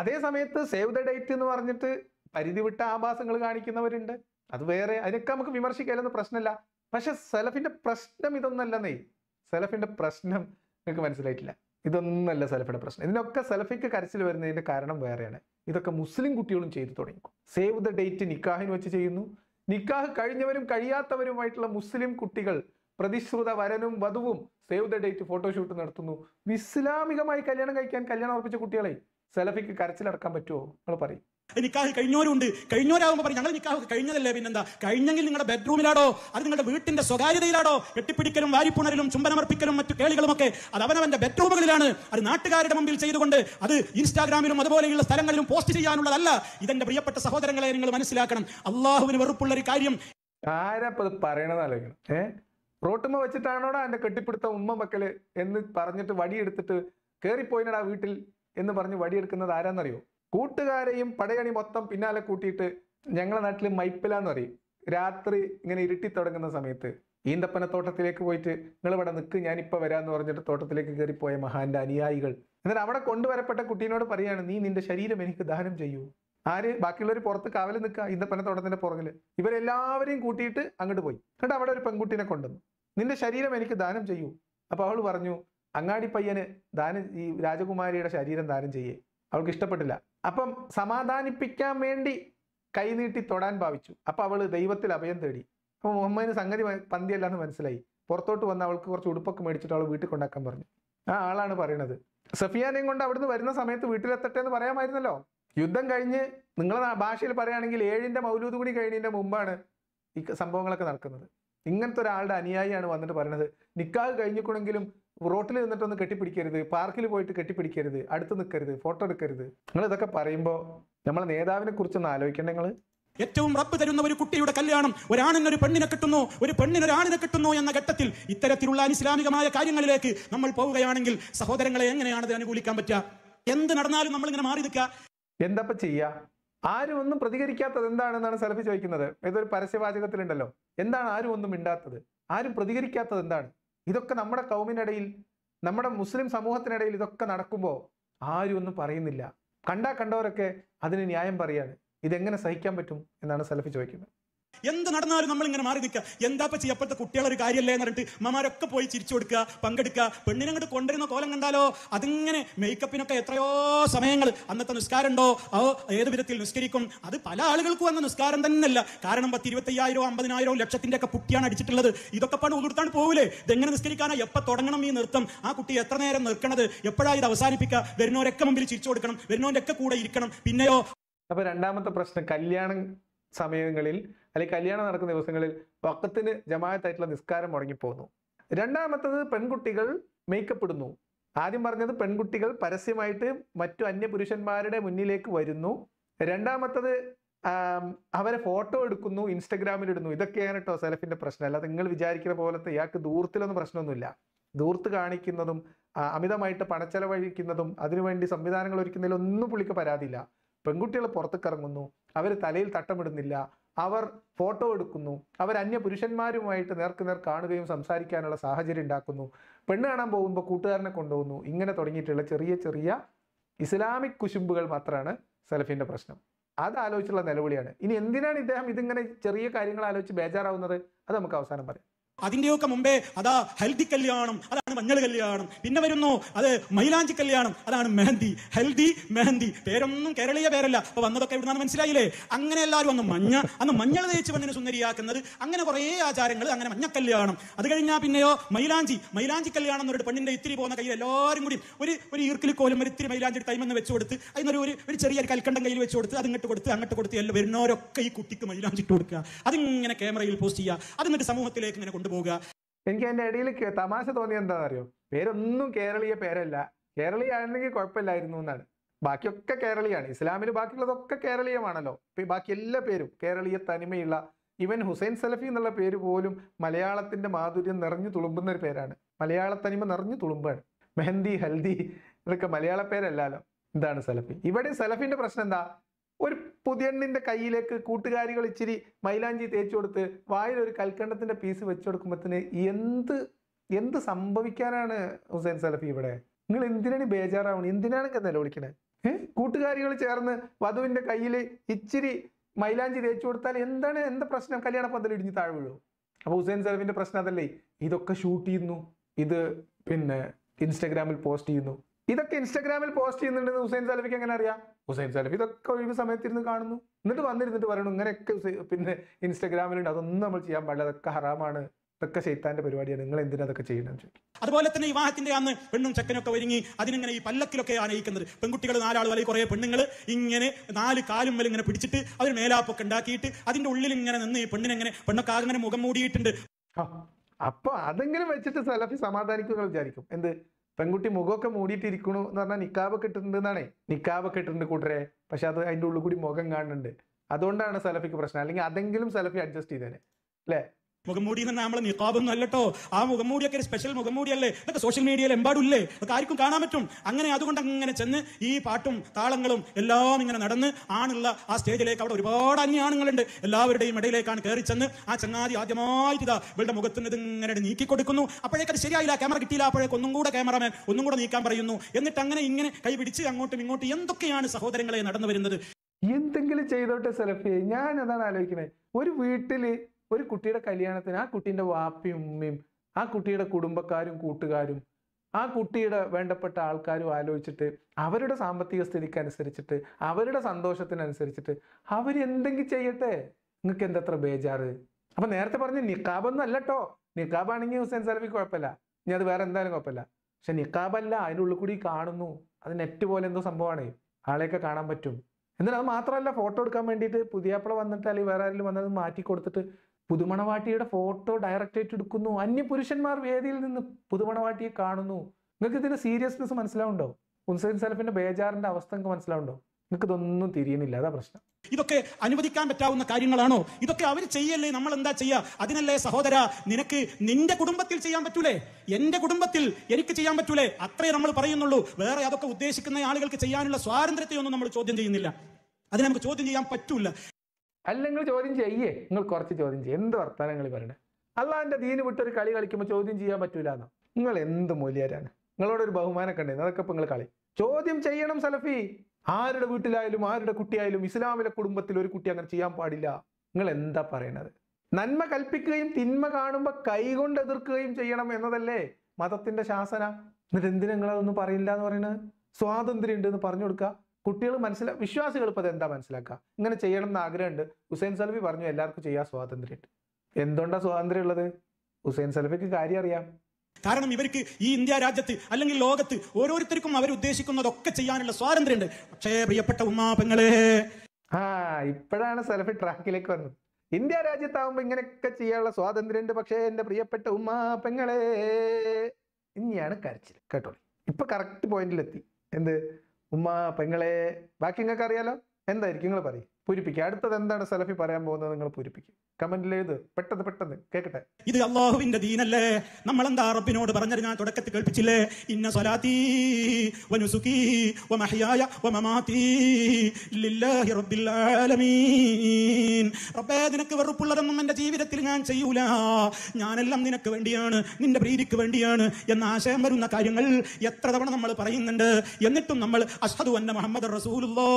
അതേ സമയത്ത് സേവ് ദ ഡേറ്റ് എന്ന് പറഞ്ഞിട്ട് പരിധി വിട്ട ആഭാസങ്ങൾ കാണിക്കുന്നവരുണ്ട് അത് വേറെ അതിനൊക്കെ നമുക്ക് വിമർശിക്കാതിലൊന്നും പ്രശ്നമില്ല പക്ഷെ സെലഫിന്റെ പ്രശ്നം ഇതൊന്നല്ലെന്നേ സെലഫിന്റെ പ്രശ്നം നിങ്ങൾക്ക് മനസ്സിലായിട്ടില്ല ഇതൊന്നല്ല സെലഫിന്റെ പ്രശ്നം ഇതിനൊക്കെ സെലഫിക്ക് കരച്ചിൽ വരുന്നതിന്റെ കാരണം വേറെയാണ് ഇതൊക്കെ മുസ്ലിം കുട്ടികളും ചെയ്തു തുടങ്ങിക്കും സേവ് ദ ഡേറ്റ് നിക്കാഹിന് വെച്ച് ചെയ്യുന്നു നിക്കാഹ് കഴിഞ്ഞവരും കഴിയാത്തവരുമായിട്ടുള്ള മുസ്ലിം കുട്ടികൾ പ്രതിശ്രുത വരനും വധുവും സേവ് ദ ഡേറ്റ് ഫോട്ടോഷൂട്ട് നടത്തുന്നു ഇസ്ലാമികമായി കല്യാണം കഴിക്കാൻ കല്യാണം ഉറപ്പിച്ച കുട്ടികളെ സെലഫിക്ക് കരച്ചിലടക്കാൻ പറ്റുമോ നിങ്ങൾ പറയും നിക്കാഹ് കഴിഞ്ഞവരുണ്ട് കഴിഞ്ഞവരാകുമ്പോൾ പറയും ഞങ്ങൾ നിക്കാഹ് കഴിഞ്ഞതല്ലേ പിന്നെന്താ കഴിഞ്ഞെങ്കിൽ നിങ്ങളുടെ ബെഡ്റൂമിലാടോ അത് നിങ്ങളുടെ വീട്ടിന്റെ സ്വകാര്യതയിലാടോ കെട്ടിപ്പിടിക്കലും വാരിപ്പുണരലും ചുംബനമർപ്പിക്കലും മറ്റു ഒക്കെ അത് അവനവന്റെ ബെഡ്റൂമുകളിലാണ് അത് നാട്ടുകാരുടെ മുമ്പിൽ ചെയ്തുകൊണ്ട് അത് ഇൻസ്റ്റാഗ്രാമിലും അതുപോലെയുള്ള സ്ഥലങ്ങളിലും പോസ്റ്റ് ചെയ്യാനുള്ളതല്ല ഇതെന്റെ പ്രിയപ്പെട്ട സഹോദരങ്ങളെ നിങ്ങൾ മനസ്സിലാക്കണം അള്ളാഹുവിന് വെറുപ്പുള്ള ഒരു കാര്യം ആരപ്പത് പറയണതാലോചിക്കണം റോട്ടുമ്മ വെച്ചിട്ടാണോടാ എന്റെ കെട്ടിപ്പിടുത്ത ഉമ്മ മക്കള് എന്ന് പറഞ്ഞിട്ട് വടിയെടുത്തിട്ട് കയറിപ്പോയിനടാ വീട്ടിൽ എന്ന് പറഞ്ഞ് വടിയെടുക്കുന്നത് ആരാന്നറിയോ കൂട്ടുകാരെയും പടയണി മൊത്തം പിന്നാലെ കൂട്ടിയിട്ട് ഞങ്ങളെ നാട്ടിൽ മൈപ്പില എന്ന് പറയും രാത്രി ഇങ്ങനെ ഇരുട്ടി തുടങ്ങുന്ന സമയത്ത് ഈന്തപ്പന തോട്ടത്തിലേക്ക് പോയിട്ട് നിങ്ങൾ ഇവിടെ നിൽക്ക് ഞാനിപ്പോൾ വരാമെന്ന് പറഞ്ഞിട്ട് തോട്ടത്തിലേക്ക് കയറിപ്പോയ മഹാന്റെ അനുയായികൾ എന്നിട്ട് അവിടെ കൊണ്ടുവരപ്പെട്ട കുട്ടീനോട് പറയാണ് നീ നിന്റെ ശരീരം എനിക്ക് ദാനം ചെയ്യൂ ആര് ബാക്കിയുള്ളവർ പുറത്ത് കാവൽ നിൽക്കുക ഈന്തപ്പന തോട്ടത്തിന്റെ പുറകിൽ ഇവരെല്ലാവരെയും കൂട്ടിയിട്ട് അങ്ങോട്ട് പോയി എന്നിട്ട് അവിടെ ഒരു പെൺകുട്ടീനെ കൊണ്ടുവന്നു നിന്റെ ശരീരം എനിക്ക് ദാനം ചെയ്യൂ അപ്പോൾ അവൾ പറഞ്ഞു അങ്ങാടി പയ്യന് ദാനം ഈ രാജകുമാരിയുടെ ശരീരം ദാനം ചെയ്യേ അവൾക്ക് ഇഷ്ടപ്പെട്ടില്ല അപ്പം സമാധാനിപ്പിക്കാൻ വേണ്ടി കൈനീട്ടി തൊടാൻ ഭാവിച്ചു അപ്പം അവൾ ദൈവത്തിൽ അഭയം തേടി അപ്പോൾ മുഹമ്മദിന് സംഗതി പന്തിയല്ല എന്ന് മനസ്സിലായി പുറത്തോട്ട് വന്ന അവൾക്ക് കുറച്ച് ഉടുപ്പൊക്കെ മേടിച്ചിട്ട് അവൾ വീട്ടിൽ കൊണ്ടാക്കാൻ പറഞ്ഞു ആ ആളാണ് പറയണത് സഫിയാനെയും കൊണ്ട് അവിടുന്ന് വരുന്ന സമയത്ത് വീട്ടിലെത്തട്ടെ എന്ന് പറയാമായിരുന്നല്ലോ യുദ്ധം കഴിഞ്ഞ് നിങ്ങളുടെ ഭാഷയിൽ പറയുകയാണെങ്കിൽ ഏഴിൻ്റെ മൗലൂദ് കൂടി കഴിഞ്ഞതിൻ്റെ മുമ്പാണ് ഈ സംഭവങ്ങളൊക്കെ നടക്കുന്നത് ഇങ്ങനത്തെ ഒരാളുടെ അനുയായിയാണ് വന്നിട്ട് പറയണത് നിക്കാഹ് കഴിഞ്ഞിക്കണമെങ്കിലും റോട്ടിൽ നിന്നിട്ടൊന്ന് കെട്ടിപ്പിടിക്കരുത് പാർക്കിൽ പോയിട്ട് കെട്ടിപ്പിടിക്കരുത് അടുത്ത് നിൽക്കരുത് ഫോട്ടോ എടുക്കരുത് നിങ്ങൾ ഇതൊക്കെ പറയുമ്പോൾ നമ്മളെ നേതാവിനെ കുറിച്ചൊന്ന് ആലോചിക്കണ്ടേ നിങ്ങൾ ഏറ്റവും റബ്ബ് തരുന്ന ഒരു കുട്ടിയുടെ കല്യാണം ഒരാണിന് ഒരു പെണ്ണിനെ കിട്ടുന്നു ഒരു പെണ്ണിന് ഒരാണിനെ കിട്ടുന്നു എന്ന ഘട്ടത്തിൽ ഇത്തരത്തിലുള്ള അനിസ്ലാമികമായ കാര്യങ്ങളിലേക്ക് നമ്മൾ പോവുകയാണെങ്കിൽ സഹോദരങ്ങളെ എങ്ങനെയാണ് ഇത് അനുകൂലിക്കാൻ പറ്റുക എന്ത് നടന്നാലും നമ്മൾ ഇങ്ങനെ മാറി നിൽക്കുക എന്തപ്പ ചെയ്യാ ആരും ഒന്നും പ്രതികരിക്കാത്തത് എന്താണെന്നാണ് സെലഫി ചോദിക്കുന്നത് ഏതൊരു പരസ്യവാചകത്തിലുണ്ടല്ലോ എന്താണ് ആരും ഒന്നും മിണ്ടാത്തത് ആരും പ്രതികരിക്കാത്തത് എന്താണ് ഇതൊക്കെ നമ്മുടെ കൗമിനിടയിൽ നമ്മുടെ മുസ്ലിം സമൂഹത്തിനിടയിൽ ഇതൊക്കെ നടക്കുമ്പോൾ ആരും ഒന്നും പറയുന്നില്ല കണ്ടാ കണ്ടവരൊക്കെ അതിന് ന്യായം പറയാണ് ഇതെങ്ങനെ സഹിക്കാൻ പറ്റും എന്നാണ് സലഫി ചോദിക്കുന്നത് എന്ത് നടന്നാലും നമ്മൾ ഇങ്ങനെ മാറി നിൽക്കുക എന്താപ്പ ചെയ്യപ്പെട്ട കുട്ടികളൊരു കാര്യമല്ലേ എന്ന് പറഞ്ഞിട്ട് മമാരൊക്കെ പോയി ചിരിച്ചു കൊടുക്കുക പങ്കെടുക്കുക പെണ്ണിനങ്ങോട്ട് കൊണ്ടുവരുന്ന കോലം കണ്ടാലോ അതിങ്ങനെ മേക്കപ്പിനൊക്കെ എത്രയോ സമയങ്ങൾ അന്നത്തെ ഉണ്ടോ ഓ ഏത് വിധത്തിൽ നിസ്കരിക്കും അത് പല ആളുകൾക്കും വന്ന നിസ്കാരം അല്ല കാരണം പത്ത് ഇരുപത്തയ്യായിരോ അമ്പതിനായിരോ ലക്ഷത്തിന്റെ ഒക്കെ കുട്ടിയാണ് അടിച്ചിട്ടുള്ളത് ഇതൊക്കെ പണ്ട് ഉതിർത്താണ്ട് പോവില്ലേ ഇതെങ്ങനെ നിസ്കരിക്കാനാ എപ്പോൾ തുടങ്ങണം ഈ നൃത്തം ആ കുട്ടി എത്ര നേരം നിൽക്കണത് എപ്പോഴാ ഇത് അവസാനിപ്പിക്കുക വരുന്നവരൊക്കെ മുമ്പിൽ ചിരിച്ചു കൊടുക്കണം വരുന്നവരൊക്കെ കൂടെ ഇരിക്കണം പിന്നെയോ അപ്പൊ രണ്ടാമത്തെ പ്രശ്നം കല്യാണം സമയങ്ങളിൽ അല്ലെങ്കിൽ കല്യാണം നടക്കുന്ന ദിവസങ്ങളിൽ വക്കത്തിന് ജമായത്തായിട്ടുള്ള നിസ്കാരം മുടങ്ങിപ്പോകുന്നു രണ്ടാമത്തത് പെൺകുട്ടികൾ മേക്കപ്പ് ഇടുന്നു ആദ്യം പറഞ്ഞത് പെൺകുട്ടികൾ പരസ്യമായിട്ട് മറ്റു അന്യ പുരുഷന്മാരുടെ മുന്നിലേക്ക് വരുന്നു രണ്ടാമത്തത് അവരെ ഫോട്ടോ എടുക്കുന്നു ഇൻസ്റ്റഗ്രാമിൽ ഇടുന്നു ഇതൊക്കെയാണ് കേട്ടോ സെലഫിന്റെ പ്രശ്നം അല്ലാതെ നിങ്ങൾ വിചാരിക്കുന്ന പോലത്തെ ഇയാൾക്ക് ദൂരത്തിലൊന്നും പ്രശ്നമൊന്നുമില്ല ദൂർത്ത് കാണിക്കുന്നതും അമിതമായിട്ട് പണച്ചെലവഴിക്കുന്നതും അതിനുവേണ്ടി സംവിധാനങ്ങൾ ഒന്നും പുള്ളിക്ക് പരാതിയില്ല പെൺകുട്ടികൾ പുറത്തേക്കിറങ്ങുന്നു അവർ തലയിൽ തട്ടമിടുന്നില്ല അവർ ഫോട്ടോ എടുക്കുന്നു അവർ അന്യ പുരുഷന്മാരുമായിട്ട് നേർക്ക് നേർ കാണുകയും സംസാരിക്കാനുള്ള സാഹചര്യം ഉണ്ടാക്കുന്നു പെണ്ണ് കാണാൻ പോകുമ്പോൾ കൂട്ടുകാരനെ കൊണ്ടുപോകുന്നു ഇങ്ങനെ തുടങ്ങിയിട്ടുള്ള ചെറിയ ചെറിയ ഇസ്ലാമിക് കുശുമ്പുകൾ മാത്രമാണ് സലഫിൻ്റെ പ്രശ്നം അത് ആലോചിച്ചുള്ള നിലവിളിയാണ് ഇനി എന്തിനാണ് ഇദ്ദേഹം ഇതിങ്ങനെ ചെറിയ കാര്യങ്ങൾ ആലോചിച്ച് ബേജാറാവുന്നത് അത് നമുക്ക് അവസാനം പറയാം അതിൻ്റെയൊക്കെ മുമ്പേ അതാ ഹൽദി കല്യാണം അതാണ് മഞ്ഞൾ കല്യാണം പിന്നെ വരുന്നു അത് മൈലാഞ്ചി കല്യാണം അതാണ് മെഹന്തി ഹൽദി മെഹന്തി പേരൊന്നും കേരളീയ പേരല്ല അപ്പൊ വന്നതൊക്കെ ഇവിടുന്ന് മനസ്സിലായില്ലേ അങ്ങനെ എല്ലാവരും അന്ന് മഞ്ഞ അന്ന് മഞ്ഞൾ തേച്ച് പെണ്ണിനെ സുന്ദരിയാക്കുന്നത് അങ്ങനെ കുറേ ആചാരങ്ങൾ അങ്ങനെ മഞ്ഞ കല്യാണം അത് കഴിഞ്ഞാൽ പിന്നെയോ മൈലാഞ്ചി മൈലാഞ്ചി കല്യാണം എന്നൊരു പെണ്ണിന്റെ ഇത്തിരി പോകുന്ന കയ്യിൽ എല്ലാവരും കൂടി ഒരു ഒരു ഈർക്കിൽ കോലും ഒരു ഇത്തിരി മൈലാഞ്ചി ടൈമെന്ന് വെച്ച് കൊടുത്ത് അതിനൊരു ഒരു ഒരു ചെറിയ കൽക്കണ്ടം കയ്യിൽ വെച്ച് കൊടുത്ത് അങ്ങോട്ട് കൊടുത്ത് അങ്ങോട്ട് കൊടുത്ത് എല്ലാം വരുന്നവരൊക്കെ ഈ കുട്ടിക്ക് മൈലാഞ്ചിട്ട് കൊടുക്കുക അതിങ്ങനെ ക്യാമറയിൽ പോസ്റ്റ് ചെയ്യുക അതിന്നിട്ട് സമൂഹത്തിലേക്ക് ഇങ്ങനെ കൊണ്ടു പോവുക എനിക്ക് എന്റെ ഇടയിൽ തമാശ തോന്നിയത് എന്താ അറിയോ പേരൊന്നും കേരളീയ പേരല്ല കേരളീയായിരുന്നെങ്കിൽ കുഴപ്പമില്ലായിരുന്നു എന്നാണ് ബാക്കിയൊക്കെ കേരളീയാണ് ഇസ്ലാമിൽ ബാക്കിയുള്ളതൊക്കെ കേരളീയമാണല്ലോ ഇപ്പം ബാക്കി എല്ലാ പേരും കേരളീയ തനിമയുള്ള ഇവൻ ഹുസൈൻ സലഫി എന്നുള്ള പേര് പോലും മലയാളത്തിന്റെ മാധുര്യം നിറഞ്ഞു തുളുമ്പുന്ന ഒരു പേരാണ് മലയാള തനിമ നിറഞ്ഞു തുളുമ്പാണ് മെഹന്തി ഹൽദി ഇതൊക്കെ മലയാള പേരല്ലല്ലോ എന്താണ് സലഫി ഇവിടെ സലഫിന്റെ പ്രശ്നം എന്താ ഒരു പുതിയണ്ണിൻ്റെ കയ്യിലേക്ക് കൂട്ടുകാരികൾ ഇച്ചിരി മൈലാഞ്ചി തേച്ചു കൊടുത്ത് ഒരു കൽക്കണ്ടത്തിൻ്റെ പീസ് വെച്ചു കൊടുക്കുമ്പോഴത്തേന് എന്ത് എന്ത് സംഭവിക്കാനാണ് ഹുസൈൻ സലഫി ഇവിടെ നിങ്ങൾ എന്തിനാണ് ബേജാറാവണം എന്തിനാണ് നിലവിളിക്കണേ വിളിക്കണേ കൂട്ടുകാരികൾ ചേർന്ന് വധുവിൻ്റെ കയ്യിൽ ഇച്ചിരി മൈലാഞ്ചി തേച്ചു കൊടുത്താൽ എന്താണ് എന്താ പ്രശ്നം കല്യാണ പന്തൽ ഇടിഞ്ഞ് താഴെ വീഴും അപ്പോൾ ഹുസൈൻ സലഫിൻ്റെ പ്രശ്നം അതല്ലേ ഇതൊക്കെ ഷൂട്ട് ചെയ്യുന്നു ഇത് പിന്നെ ഇൻസ്റ്റഗ്രാമിൽ പോസ്റ്റ് ചെയ്യുന്നു ഇതൊക്കെ ഇൻസ്റ്റാഗ്രാമിൽ പോസ്റ്റ് ചെയ്യുന്നുണ്ടെന്ന് ഹുസൈൻ സലഫിക്ക് എങ്ങനെ അറിയാം ഹുസൈൻ സലഫി ഇതൊക്കെ ഒഴിവ് സമയത്തിരുന്ന് കാണുന്നു എന്നിട്ട് വന്നിരുന്നിട്ട് പറയണു ഇങ്ങനെയൊക്കെ പിന്നെ ഇൻസ്റ്റാഗ്രാമിലുണ്ട് അതൊന്നും നമ്മൾ ചെയ്യാൻ പാടില്ല അതൊക്കെ ഹറാമാണ് ഇതൊക്കെ ചെയ്താന്റെ പരിപാടിയാണ് നിങ്ങൾ എന്തിനാ അതൊക്കെ ചെയ്യണം അതുപോലെ തന്നെ വിവാഹത്തിന്റെ അന്ന് പെണ്ണും ചെക്കനൊക്കെ ഒരുങ്ങി അതിനിങ്ങനെ ഈ പല്ലക്കിലൊക്കെ ആനയിക്കുന്നത് പെൺകുട്ടികൾ നാലാൾ വലയിൽ കുറെ പെണ്ണുങ്ങൾ ഇങ്ങനെ നാല് കാലും വല ഇങ്ങനെ പിടിച്ചിട്ട് അവർ മേലാപ്പൊക്കെ ഉണ്ടാക്കിയിട്ട് അതിന്റെ ഉള്ളിൽ ഇങ്ങനെ നിന്ന് ഈ പെണ്ണിനെങ്ങനെ പെണ്ണൊക്കെ അങ്ങനെ മുഖം മൂടിയിട്ടുണ്ട് അപ്പൊ അതെങ്കിലും വെച്ചിട്ട് സലഫി സമാധാനിക്കുക വിചാരിക്കും എന്ത് പെൺകുട്ടി മുഖമൊക്കെ മൂടിയിട്ടിരിക്കണു എന്ന് പറഞ്ഞാൽ നിക്കാബ് ഇട്ടിട്ടുണ്ട് എന്നാണേ നിക്കാബൊക്കെ ഇട്ടിട്ടുണ്ട് കൂട്ടരെ പക്ഷെ അത് അതിൻ്റെ ഉള്ളിൽ കൂടി മുഖം കാണുന്നുണ്ട് അതുകൊണ്ടാണ് സലഫിക്ക് പ്രശ്നം അല്ലെങ്കിൽ അതെങ്കിലും സലഫി അഡ്ജസ്റ്റ് ചെയ്തേനെ അല്ലേ മുഖംമൂടി എന്ന് നമ്മളെ നിക്കാബൊന്നും അല്ലട്ടോ ആ മുഖംമൂടിയൊക്കെ ഒരു സ്പെഷ്യൽ മുഖംമൂടിയല്ലേ അതൊക്കെ സോഷ്യൽ മീഡിയയിൽ എമ്പാടുമില്ലേ അതൊക്കെ ആർക്കും കാണാൻ പറ്റും അങ്ങനെ അതുകൊണ്ട് അങ്ങനെ ചെന്ന് ഈ പാട്ടും താളങ്ങളും എല്ലാം ഇങ്ങനെ നടന്ന് ആണുള്ള ആ സ്റ്റേജിലേക്ക് അവിടെ ഒരുപാട് ആണുങ്ങളുണ്ട് എല്ലാവരുടെയും ഇടയിലേക്കാണ് കയറി ചെന്ന് ആ ചങ്ങാതി ആദ്യമായിട്ട് ഇതാ ഇവളുടെ മുഖത്ത് നിന്ന് ഇങ്ങനെ നീക്കി കൊടുക്കുന്നു അപ്പോഴേക്കത് ശരിയായില്ല ക്യാമറ കിട്ടിയില്ല അപ്പോഴേക്ക് ഒന്നും കൂടെ ക്യാമറമാൻ ഒന്നും കൂടെ നീക്കാൻ പറയുന്നു എന്നിട്ട് അങ്ങനെ ഇങ്ങനെ കൈ പിടിച്ച് അങ്ങോട്ടും ഇങ്ങോട്ടും എന്തൊക്കെയാണ് സഹോദരങ്ങളെ നടന്നു വരുന്നത് എന്തെങ്കിലും ചെയ്തോട്ടെ സെലഫി ഞാൻ അതാണ് ആലോചിക്കുന്നത് ഒരു വീട്ടില് ഒരു കുട്ടിയുടെ കല്യാണത്തിന് ആ കുട്ടീൻ്റെ വാപ്പയും ഉമ്മയും ആ കുട്ടിയുടെ കുടുംബക്കാരും കൂട്ടുകാരും ആ കുട്ടിയുടെ വേണ്ടപ്പെട്ട ആൾക്കാരും ആലോചിച്ചിട്ട് അവരുടെ സാമ്പത്തിക സ്ഥിതിക്ക് അനുസരിച്ചിട്ട് അവരുടെ സന്തോഷത്തിനനുസരിച്ചിട്ട് അവരെന്തെങ്കിലും ചെയ്യട്ടെ നിങ്ങൾക്ക് എന്തത്ര ബേജാറ് അപ്പൊ നേരത്തെ പറഞ്ഞ നിക്കാബൊന്നും അല്ല കേട്ടോ നിക്കാബാണെങ്കിൽ ഹുസൈൻ സലഫി കുഴപ്പമില്ല ഇനി അത് വേറെ എന്തായാലും കുഴപ്പമില്ല പക്ഷെ നിക്കാബല്ല അതിൻ്റെ ഉള്ളിൽ കൂടി കാണുന്നു അത് നെറ്റ് പോലെ എന്തോ സംഭവമാണ് ആളെയൊക്കെ കാണാൻ പറ്റും എന്നാൽ അത് മാത്രമല്ല ഫോട്ടോ എടുക്കാൻ വേണ്ടിയിട്ട് പുതിയാപ്പിള വന്നിട്ട് അല്ലെങ്കിൽ വേറെ ആരെങ്കിലും വന്നത് മാറ്റി കൊടുത്തിട്ട് പുതുമണവാട്ടിയുടെ ഫോട്ടോ ഡയറക്റ്റായിട്ട് എടുക്കുന്നു അന്യപുരുഷന്മാർ വേദിയിൽ നിന്ന് പുതുമണവാട്ടിയെ കാണുന്നു നിങ്ങൾക്ക് ഇതിന്റെ സീരിയസ്നെസ് മനസ്സിലാവുണ്ടോ ഉൻസൈൻ സലഫിന്റെ ബേജാറിന്റെ അവസ്ഥ നിങ്ങൾക്ക് മനസ്സിലാവുണ്ടോ നിങ്ങൾക്ക് ഇതൊന്നും തിരിയുന്നില്ല അതാ പ്രശ്നം ഇതൊക്കെ അനുവദിക്കാൻ പറ്റാവുന്ന കാര്യങ്ങളാണോ ഇതൊക്കെ അവർ ചെയ്യല്ലേ നമ്മൾ എന്താ ചെയ്യാ അതിനല്ലേ സഹോദര നിനക്ക് നിന്റെ കുടുംബത്തിൽ ചെയ്യാൻ പറ്റൂലേ എന്റെ കുടുംബത്തിൽ എനിക്ക് ചെയ്യാൻ പറ്റൂലേ അത്രേ നമ്മൾ പറയുന്നുള്ളൂ വേറെ അതൊക്കെ ഉദ്ദേശിക്കുന്ന ആളുകൾക്ക് ചെയ്യാനുള്ള സ്വാതന്ത്ര്യത്തെയൊന്നും നമ്മൾ ചോദ്യം ചെയ്യുന്നില്ല അതിനെ നമുക്ക് ചോദ്യം ചെയ്യാൻ പറ്റൂല അല്ല നിങ്ങൾ ചോദ്യം ചെയ്യേ നിങ്ങൾ കുറച്ച് ചോദ്യം ചെയ്യേ എന്ത് വർത്തമാനങ്ങൾ നിങ്ങൾ പറയണേ അള്ളാഹിൻ്റെ ദീന് വിട്ടൊരു കളി കളിക്കുമ്പോൾ ചോദ്യം ചെയ്യാൻ പറ്റൂല എന്നോ നിങ്ങൾ എന്ത് മൂല്യരാണ് നിങ്ങളോട് ഒരു ബഹുമാനമൊക്കെ ഉണ്ടായിരുന്നു അതൊക്കെ നിങ്ങൾ കളി ചോദ്യം ചെയ്യണം സലഫി ആരുടെ വീട്ടിലായാലും ആരുടെ കുട്ടിയായാലും ഇസ്ലാമിലെ കുടുംബത്തിൽ ഒരു കുട്ടി അങ്ങനെ ചെയ്യാൻ പാടില്ല നിങ്ങൾ എന്താ പറയണത് നന്മ കൽപ്പിക്കുകയും തിന്മ കാണുമ്പോൾ കൈകൊണ്ട് എതിർക്കുകയും ചെയ്യണം എന്നതല്ലേ മതത്തിന്റെ ശാസന എന്നിട്ട് എന്തിനാ നിങ്ങളതൊന്നും പറയില്ല എന്ന് പറയുന്നത് സ്വാതന്ത്ര്യം എന്ന് പറഞ്ഞു കൊടുക്കുക കുട്ടികൾ മനസ്സിലാ വിശ്വാസികൾ ഇപ്പം അതെന്താ മനസ്സിലാക്കുക ഇങ്ങനെ ചെയ്യണം എന്ന് ആഗ്രഹമുണ്ട് ഹുസൈൻ സലഫി പറഞ്ഞു എല്ലാവർക്കും ചെയ്യാൻ സ്വാതന്ത്ര്യമുണ്ട് എന്തുകൊണ്ടാണ് സ്വാതന്ത്ര്യം ഉള്ളത് ഹുസൈൻ സലഫിക്ക് കാര്യം അറിയാം കാരണം ഇവർക്ക് ഈ ഇന്ത്യ രാജ്യത്ത് അല്ലെങ്കിൽ ലോകത്ത് ഓരോരുത്തർക്കും അവർ ഉദ്ദേശിക്കുന്നതൊക്കെ ചെയ്യാനുള്ള സ്വാതന്ത്ര്യമുണ്ട് പക്ഷേ പ്രിയപ്പെട്ട ഉമ്മാപ്പങ്ങളെ ആ ഇപ്പോഴാണ് സലഫി ട്രാക്കിലേക്ക് വന്നത് ഇന്ത്യ രാജ്യത്താവുമ്പോൾ ഇങ്ങനെയൊക്കെ ചെയ്യാനുള്ള സ്വാതന്ത്ര്യമുണ്ട് പക്ഷേ എന്റെ പ്രിയപ്പെട്ട ഉമ്മാപ്പങ്ങളെ ഇനിയാണ് കരച്ചിൽ കേട്ടോ ഇപ്പൊ കറക്റ്റ് പോയിന്റിലെത്തി എന്ത് ഉമ്മ പെങ്ങളെ ബാക്കി നിങ്ങൾക്ക് അറിയാലോ എന്തായിരിക്കും നിങ്ങൾ പറയും പൂരിപ്പിക്കുക അടുത്തത് എന്താണ് സലഫി പറയാൻ പോകുന്നത് നിങ്ങൾ പൂരിപ്പിക്കും കമന്റിൽ എഴുത് പെട്ടെന്ന് പെട്ടെന്ന് കേക്കട്ടെ ഇത് അള്ളാഹുവിന്റെ ദീനല്ലേ നമ്മൾ എന്താ റബ്ബിനോട് പറഞ്ഞത് ഞാൻ തുടക്കത്തിൽ കേൾപ്പിച്ചില്ലേ ഇന്ന സ്വലാത്തി വനുസുഖി വമഹിയായ വമമാത്തി ലില്ലാഹി റബ്ബിൽ ആലമീൻ റബ്ബേ നിനക്ക് വെറുപ്പുള്ളതൊന്നും എൻ്റെ ജീവിതത്തിൽ ഞാൻ ചെയ്യൂല ഞാനെല്ലാം നിനക്ക് വേണ്ടിയാണ് നിന്റെ പ്രീതിക്ക് വേണ്ടിയാണ് എന്ന ആശയം വരുന്ന കാര്യങ്ങൾ എത്ര തവണ നമ്മൾ പറയുന്നുണ്ട് എന്നിട്ടും നമ്മൾ അഷ്ഹദു അന്ന മുഹമ്മദ് റസൂലുള്ളോ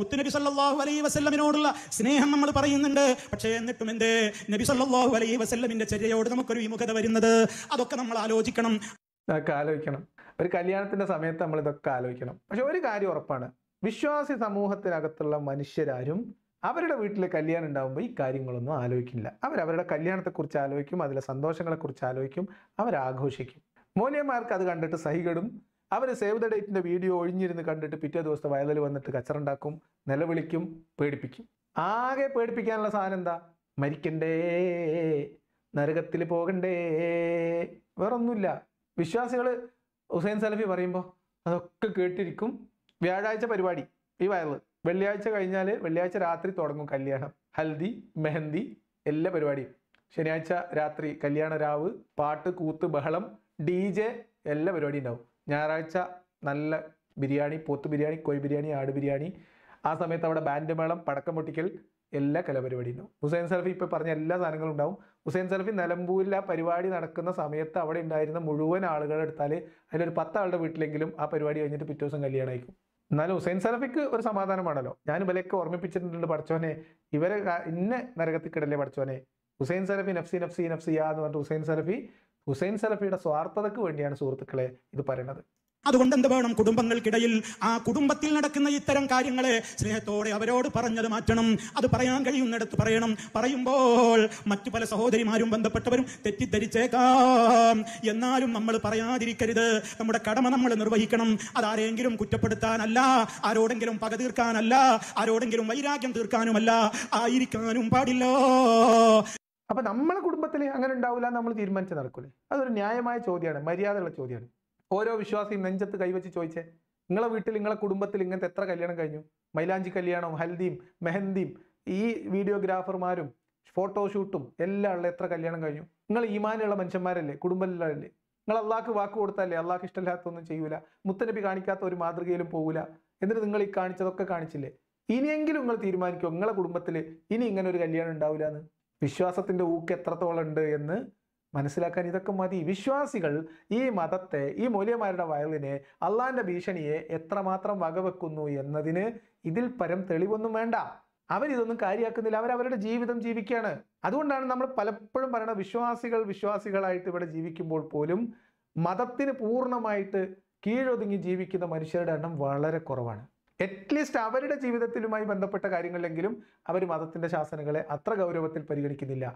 മുത്തുനബി സല്ലല്ലാഹു അലൈഹി വസല്ലമിനോടുള്ള സ്നേഹം നമ്മൾ പറയുന്നുണ്ട് പക്ഷേ എന്നിട്ടും എന്റെ നബി സല്ലാഹു അലൈഹി വസല്ലമിന്റെ ചര്യയോട് നമുക്കൊരു വിമുഖത വരുന്നത് അതൊക്കെ നമ്മൾ ആലോചിക്കണം ആലോചിക്കണം ഒരു കല്യാണത്തിന്റെ സമയത്ത് നമ്മൾ ഇതൊക്കെ ആലോചിക്കണം പക്ഷെ ഒരു കാര്യം ഉറപ്പാണ് വിശ്വാസി സമൂഹത്തിനകത്തുള്ള മനുഷ്യരാരും അവരുടെ വീട്ടിലെ കല്യാണം ഉണ്ടാകുമ്പോൾ ഈ കാര്യങ്ങളൊന്നും ആലോചിക്കില്ല അവരവരുടെ കല്യാണത്തെക്കുറിച്ച് ആലോചിക്കും അതിലെ സന്തോഷങ്ങളെക്കുറിച്ച് ആലോചിക്കും അവരാഘോഷിക്കും മൂല്യന്മാർക്ക് അത് കണ്ടിട്ട് സഹികടും അവർ സേവ് ദ ഡേറ്റിൻ്റെ വീഡിയോ ഒഴിഞ്ഞിരുന്ന് കണ്ടിട്ട് പിറ്റേ ദിവസത്തെ വയലിൽ വന്നിട്ട് കച്ചറുണ്ടാക്കും നിലവിളിക്കും പേടിപ്പിക്കും ആകെ പേടിപ്പിക്കാനുള്ള സാധനം എന്താ മരിക്കണ്ടേ നരകത്തിൽ പോകണ്ടേ വേറൊന്നുമില്ല വിശ്വാസികൾ ഹുസൈൻ സലഫി പറയുമ്പോൾ അതൊക്കെ കേട്ടിരിക്കും വ്യാഴാഴ്ച പരിപാടി ഈ വയറ് വെള്ളിയാഴ്ച കഴിഞ്ഞാൽ വെള്ളിയാഴ്ച രാത്രി തുടങ്ങും കല്യാണം ഹൽദി മെഹന്തി എല്ലാ പരിപാടിയും ശനിയാഴ്ച രാത്രി കല്യാണ രാവ് പാട്ട് കൂത്ത് ബഹളം ഡി ജെ എല്ലാ പരിപാടിയും ഉണ്ടാവും ഞായറാഴ്ച നല്ല ബിരിയാണി പോത്ത് ബിരിയാണി കോഴി ബിരിയാണി ആട് ബിരിയാണി ആ സമയത്ത് അവിടെ ബാൻഡ് മേളം പടക്കം പൊട്ടിക്കൽ എല്ലാ കലാപരിപാടിയും ഉണ്ടാവും ഹുസൈൻ സൽഫി ഇപ്പോൾ പറഞ്ഞ എല്ലാ സാധനങ്ങളും ഉണ്ടാവും ഹുസൈൻ സൽഫി നിലമ്പൂരിൽ ആ പരിപാടി നടക്കുന്ന സമയത്ത് അവിടെ ഉണ്ടായിരുന്ന മുഴുവൻ ആളുകളെ എടുത്താൽ അതിലൊരു പത്താളുടെ വീട്ടിലെങ്കിലും ആ പരിപാടി കഴിഞ്ഞിട്ട് പിറ്റേ ദിവസം കല്യാണമായിരിക്കും എന്നാലും ഹുസൈൻ സൽഫിക്ക് ഒരു സമാധാനമാണല്ലോ ഞാൻ ഇവരെയൊക്കെ ഓർമ്മിപ്പിച്ചിട്ടുണ്ട് പഠിച്ചവനെ ഇവരെ ഇന്ന നരകത്തിക്കിടല്ലേ പഠിച്ചവനെ ഹുസൈൻ സൽഫി നഫ്സി നഫ്സി നഫ്സിയ എന്ന് പറഞ്ഞിട്ട് ഹുസൈൻ സൽഫി ഹുസൈൻ സൽഫിയുടെ സ്വാർത്ഥതയ്ക്ക് വേണ്ടിയാണ് സുഹൃത്തുക്കളെ ഇത് പറയുന്നത് അതുകൊണ്ട് എന്ത് വേണം കുടുംബങ്ങൾക്കിടയിൽ ആ കുടുംബത്തിൽ നടക്കുന്ന ഇത്തരം കാര്യങ്ങളെ സ്നേഹത്തോടെ അവരോട് പറഞ്ഞത് മാറ്റണം അത് പറയാൻ കഴിയുന്നിടത്ത് പറയണം പറയുമ്പോൾ മറ്റു പല സഹോദരിമാരും ബന്ധപ്പെട്ടവരും തെറ്റിദ്ധരിച്ചേക്കാം എന്നാലും നമ്മൾ പറയാതിരിക്കരുത് നമ്മുടെ കടമ നമ്മൾ നിർവഹിക്കണം അതാരെങ്കിലും കുറ്റപ്പെടുത്താനല്ല ആരോടെങ്കിലും പക തീർക്കാനല്ല ആരോടെങ്കിലും വൈരാഗ്യം തീർക്കാനുമല്ല ആയിരിക്കാനും പാടില്ല അപ്പൊ നമ്മളെ കുടുംബത്തിൽ അങ്ങനെ ഉണ്ടാവില്ല നമ്മൾ തീരുമാനിച്ച് നടക്കൂലേ അതൊരു ന്യായമായ ചോദ്യമാണ് മര്യാദയുള്ള ചോദ്യമാണ് ഓരോ വിശ്വാസിയും നെഞ്ചത്ത് കൈവച്ച് ചോദിച്ചേ നിങ്ങളെ വീട്ടിൽ നിങ്ങളെ കുടുംബത്തിൽ ഇങ്ങനത്തെ എത്ര കല്യാണം കഴിഞ്ഞു മൈലാഞ്ചി കല്യാണവും ഹൽദിയും മെഹന്തിയും ഈ വീഡിയോഗ്രാഫർമാരും ഫോട്ടോഷൂട്ടും എല്ലാം ഉള്ള എത്ര കല്യാണം കഴിഞ്ഞു നിങ്ങൾ ഈമാനുള്ള മനുഷ്യന്മാരല്ലേ കുടുംബത്തിലല്ലേ നിങ്ങൾ അള്ളാഹ്ക്ക് വാക്ക് കൊടുത്താലേ അള്ളാഹ് ഇഷ്ടമില്ലാത്തൊന്നും ചെയ്യൂല മുത്തനബി കാണിക്കാത്ത ഒരു മാതൃകയിലും പോകൂല എന്നിട്ട് നിങ്ങൾ ഈ കാണിച്ചതൊക്കെ കാണിച്ചില്ലേ ഇനിയെങ്കിലും നിങ്ങൾ തീരുമാനിക്കുമോ നിങ്ങളെ കുടുംബത്തിൽ ഇനി ഇങ്ങനെ ഒരു കല്യാണം ഉണ്ടാവില്ല എന്ന് വിശ്വാസത്തിന്റെ ഊക്ക് എത്രത്തോളം ഉണ്ട് എന്ന് മനസ്സിലാക്കാൻ ഇതൊക്കെ മതി വിശ്വാസികൾ ഈ മതത്തെ ഈ മൂല്യമാരുടെ വയലിനെ അള്ളാഹിൻ്റെ ഭീഷണിയെ എത്രമാത്രം വകവെക്കുന്നു എന്നതിന് ഇതിൽ പരം തെളിവൊന്നും വേണ്ട അവരിതൊന്നും കാര്യമാക്കുന്നില്ല അവരവരുടെ ജീവിതം ജീവിക്കുകയാണ് അതുകൊണ്ടാണ് നമ്മൾ പലപ്പോഴും പറയുന്നത് വിശ്വാസികൾ വിശ്വാസികളായിട്ട് ഇവിടെ ജീവിക്കുമ്പോൾ പോലും മതത്തിന് പൂർണ്ണമായിട്ട് കീഴൊതുങ്ങി ജീവിക്കുന്ന മനുഷ്യരുടെ എണ്ണം വളരെ കുറവാണ് അറ്റ്ലീസ്റ്റ് അവരുടെ ജീവിതത്തിലുമായി ബന്ധപ്പെട്ട കാര്യങ്ങളിലെങ്കിലും അവർ മതത്തിൻ്റെ ശാസനകളെ അത്ര ഗൗരവത്തിൽ പരിഗണിക്കുന്നില്ല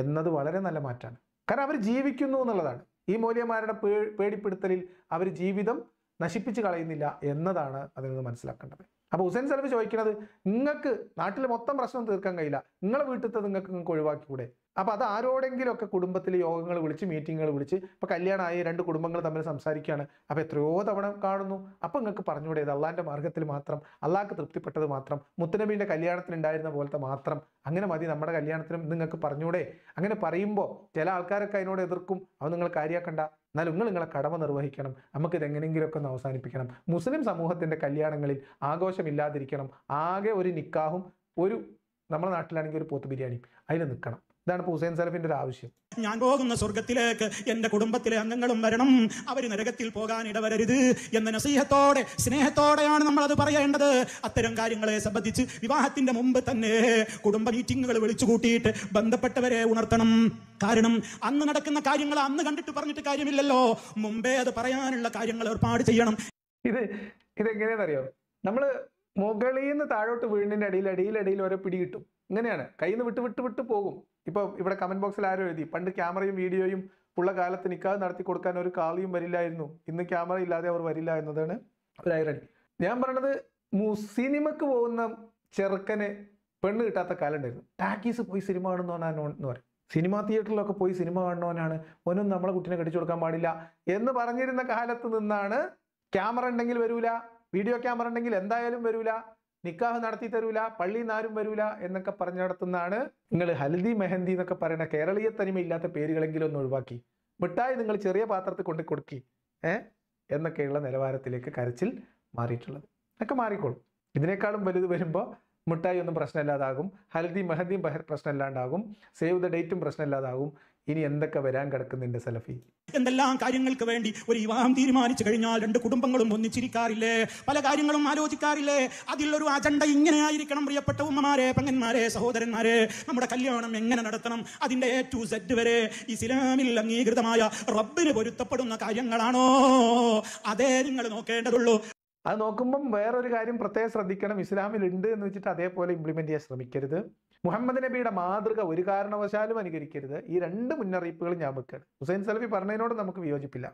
എന്നത് വളരെ നല്ല മാറ്റമാണ് കാരണം അവർ ജീവിക്കുന്നു എന്നുള്ളതാണ് ഈ മൂല്യന്മാരുടെ പേ പേടിപ്പെടുത്തലിൽ അവർ ജീവിതം നശിപ്പിച്ച് കളയുന്നില്ല എന്നതാണ് അതിൽ നിന്ന് മനസ്സിലാക്കേണ്ടത് അപ്പോൾ ഹുസൈൻ സലഫ് ചോദിക്കുന്നത് നിങ്ങൾക്ക് നാട്ടിൽ മൊത്തം പ്രശ്നം തീർക്കാൻ കഴിയില്ല നിങ്ങളെ വീട്ടിലത്തെ നിങ്ങൾക്ക് നിങ്ങൾക്ക് ഒഴിവാക്കിക്കൂടെ അപ്പോൾ അത് ആരോടെങ്കിലുമൊക്കെ കുടുംബത്തിൽ യോഗങ്ങൾ വിളിച്ച് മീറ്റിങ്ങുകൾ വിളിച്ച് ഇപ്പം കല്യാണമായി രണ്ട് കുടുംബങ്ങൾ തമ്മിൽ സംസാരിക്കുകയാണ് അപ്പോൾ എത്രയോ തവണ കാണുന്നു അപ്പോൾ നിങ്ങൾക്ക് പറഞ്ഞുകൂടെ ഇത് അള്ളാൻ്റെ മാർഗ്ഗത്തിൽ മാത്രം അള്ളാഹ്ക്ക് തൃപ്തിപ്പെട്ടത് മാത്രം മുത്തനബീൻ്റെ കല്യാണത്തിനുണ്ടായിരുന്ന പോലത്തെ മാത്രം അങ്ങനെ മതി നമ്മുടെ കല്യാണത്തിനും നിങ്ങൾക്ക് പറഞ്ഞൂടെ അങ്ങനെ പറയുമ്പോൾ ചില ആൾക്കാരൊക്കെ അതിനോട് എതിർക്കും അത് നിങ്ങൾ കാര്യമാക്കണ്ട എന്നാൽ നിങ്ങൾ നിങ്ങളെ കടമ നിർവഹിക്കണം നമുക്കിത് എങ്ങനെയെങ്കിലുമൊക്കെ ഒന്ന് അവസാനിപ്പിക്കണം മുസ്ലിം സമൂഹത്തിൻ്റെ കല്യാണങ്ങളിൽ ആഘോഷമില്ലാതിരിക്കണം ആകെ ഒരു നിക്കാഹും ഒരു നമ്മുടെ നാട്ടിലാണെങ്കിൽ ഒരു പോത്ത് ബിരിയാണിയും അതിൽ നിൽക്കണം ഇതാണ് ഹുസൈൻ സലഫിന്റെ ഒരു ആവശ്യം ഞാൻ പോകുന്ന സ്വർഗത്തിലേക്ക് എന്റെ കുടുംബത്തിലെ അംഗങ്ങളും വരണം അവർ നരകത്തിൽ പോകാൻ ഇടവരരുത് എന്ന നസീഹത്തോടെ സ്നേഹത്തോടെയാണ് നമ്മൾ അത് പറയേണ്ടത് അത്തരം കാര്യങ്ങളെ സംബന്ധിച്ച് വിവാഹത്തിന്റെ മുമ്പ് തന്നെ കുടുംബ മീറ്റിങ്ങുകൾ വിളിച്ചു കൂട്ടിയിട്ട് ബന്ധപ്പെട്ടവരെ ഉണർത്തണം കാരണം അന്ന് നടക്കുന്ന കാര്യങ്ങൾ അന്ന് കണ്ടിട്ട് പറഞ്ഞിട്ട് കാര്യമില്ലല്ലോ മുമ്പേ അത് പറയാനുള്ള കാര്യങ്ങൾ ഒരുപാട് ചെയ്യണം ഇത് ഇതെങ്ങനെയാണെന്നറിയോ നമ്മള് മുകളിൽ നിന്ന് താഴോട്ട് വീണിന്റെ അടിയിൽ അടിയിൽ അടിയിൽ ഓരോ പിടി കിട്ടും ഇങ്ങനെയാണ് കയ്യിൽ നിന്ന് വിട്ട് വിട്ട് വിട്ട് പോകും ഇപ്പൊ ഇവിടെ കമന്റ് ബോക്സിൽ ആരും എഴുതി പണ്ട് ക്യാമറയും വീഡിയോയും ഉള്ള കാലത്ത് നിക്കാതെ നടത്തി കൊടുക്കാൻ ഒരു കാളിയും വരില്ലായിരുന്നു ഇന്ന് ക്യാമറ ഇല്ലാതെ അവർ വരില്ല എന്നതാണ് ഒരു ഞാൻ പറയണത് സിനിമക്ക് പോകുന്ന ചെറുക്കന് പെണ്ണ് കിട്ടാത്ത കാലം ഉണ്ടായിരുന്നു ടാക്കീസ് പോയി സിനിമ കാണുന്നവനാണ് എന്ന് പറയും സിനിമാ തിയേറ്ററിലൊക്കെ പോയി സിനിമ കാണുന്നവനാണ് ഒന്നും നമ്മളെ കുട്ടീനെ കെട്ടിച്ചു കൊടുക്കാൻ പാടില്ല എന്ന് പറഞ്ഞിരുന്ന കാലത്ത് നിന്നാണ് ക്യാമറ ഉണ്ടെങ്കിൽ വരൂല വീഡിയോ ക്യാമറ ഉണ്ടെങ്കിൽ എന്തായാലും വരൂല നിക്കാഹ് നടത്തി തരൂല പള്ളി നാരും വരൂല എന്നൊക്കെ പറഞ്ഞു നടത്തുന്നതാണ് നിങ്ങൾ ഹൽദി മെഹന്തി എന്നൊക്കെ പറയുന്ന കേരളീയ ഇല്ലാത്ത പേരുകളെങ്കിലും ഒന്ന് ഒഴിവാക്കി മിഠായി നിങ്ങൾ ചെറിയ പാത്രത്തിൽ കൊണ്ട് കൊടുക്കി ഏ എന്നൊക്കെയുള്ള നിലവാരത്തിലേക്ക് കരച്ചിൽ മാറിയിട്ടുള്ളത് ഒക്കെ മാറിക്കോളും ഇതിനേക്കാളും വലുത് വരുമ്പോൾ മിഠായി ഒന്നും പ്രശ്നമില്ലാതാകും ഹൽദി മെഹന്തിയും പ്രശ്നമില്ലാണ്ടാകും സേവ് ദ ഡേറ്റും പ്രശ്നമില്ലാതാകും ഇനി എന്തൊക്കെ വരാൻ കിടക്കുന്നുണ്ട് സലഫി എന്തെല്ലാം കാര്യങ്ങൾക്ക് വേണ്ടി ഒരു വിവാഹം തീരുമാനിച്ചു കഴിഞ്ഞാൽ രണ്ട് കുടുംബങ്ങളും ഒന്നിച്ചിരിക്കാറില്ലേ പല കാര്യങ്ങളും ആലോചിക്കാറില്ലേ അതിലൊരു അജണ്ട ഇങ്ങനെ ആയിരിക്കണം പ്രിയപ്പെട്ട ഉമ്മമാരെ പെങ്ങന്മാരെ സഹോദരന്മാരെ നമ്മുടെ കല്യാണം എങ്ങനെ നടത്തണം അതിന്റെ എ ടു സെഡ് വരെ ഇസ്ലാമിൽ അംഗീകൃതമായ റബ്ബിന് പൊരുത്തപ്പെടുന്ന കാര്യങ്ങളാണോ അതേ നിങ്ങൾ നോക്കേണ്ടതുള്ളൂ അത് നോക്കുമ്പം വേറൊരു കാര്യം പ്രത്യേകം ശ്രദ്ധിക്കണം ഇസ്ലാമിൽ ഉണ്ട് എന്ന് വെച്ചിട്ട് അതേപോലെ ഇംപ്ലിമെന്റ് ചെയ്യാൻ ശ്രമിക്കരുത് മുഹമ്മദ് നബിയുടെ മാതൃക ഒരു കാരണവശാലും അനുകരിക്കരുത് ഈ രണ്ട് മുന്നറിയിപ്പുകളും ഞാൻ വെക്കുകയാണ് ഹുസൈൻ സലഫി പറഞ്ഞതിനോട് നമുക്ക് വിയോജിപ്പില്ല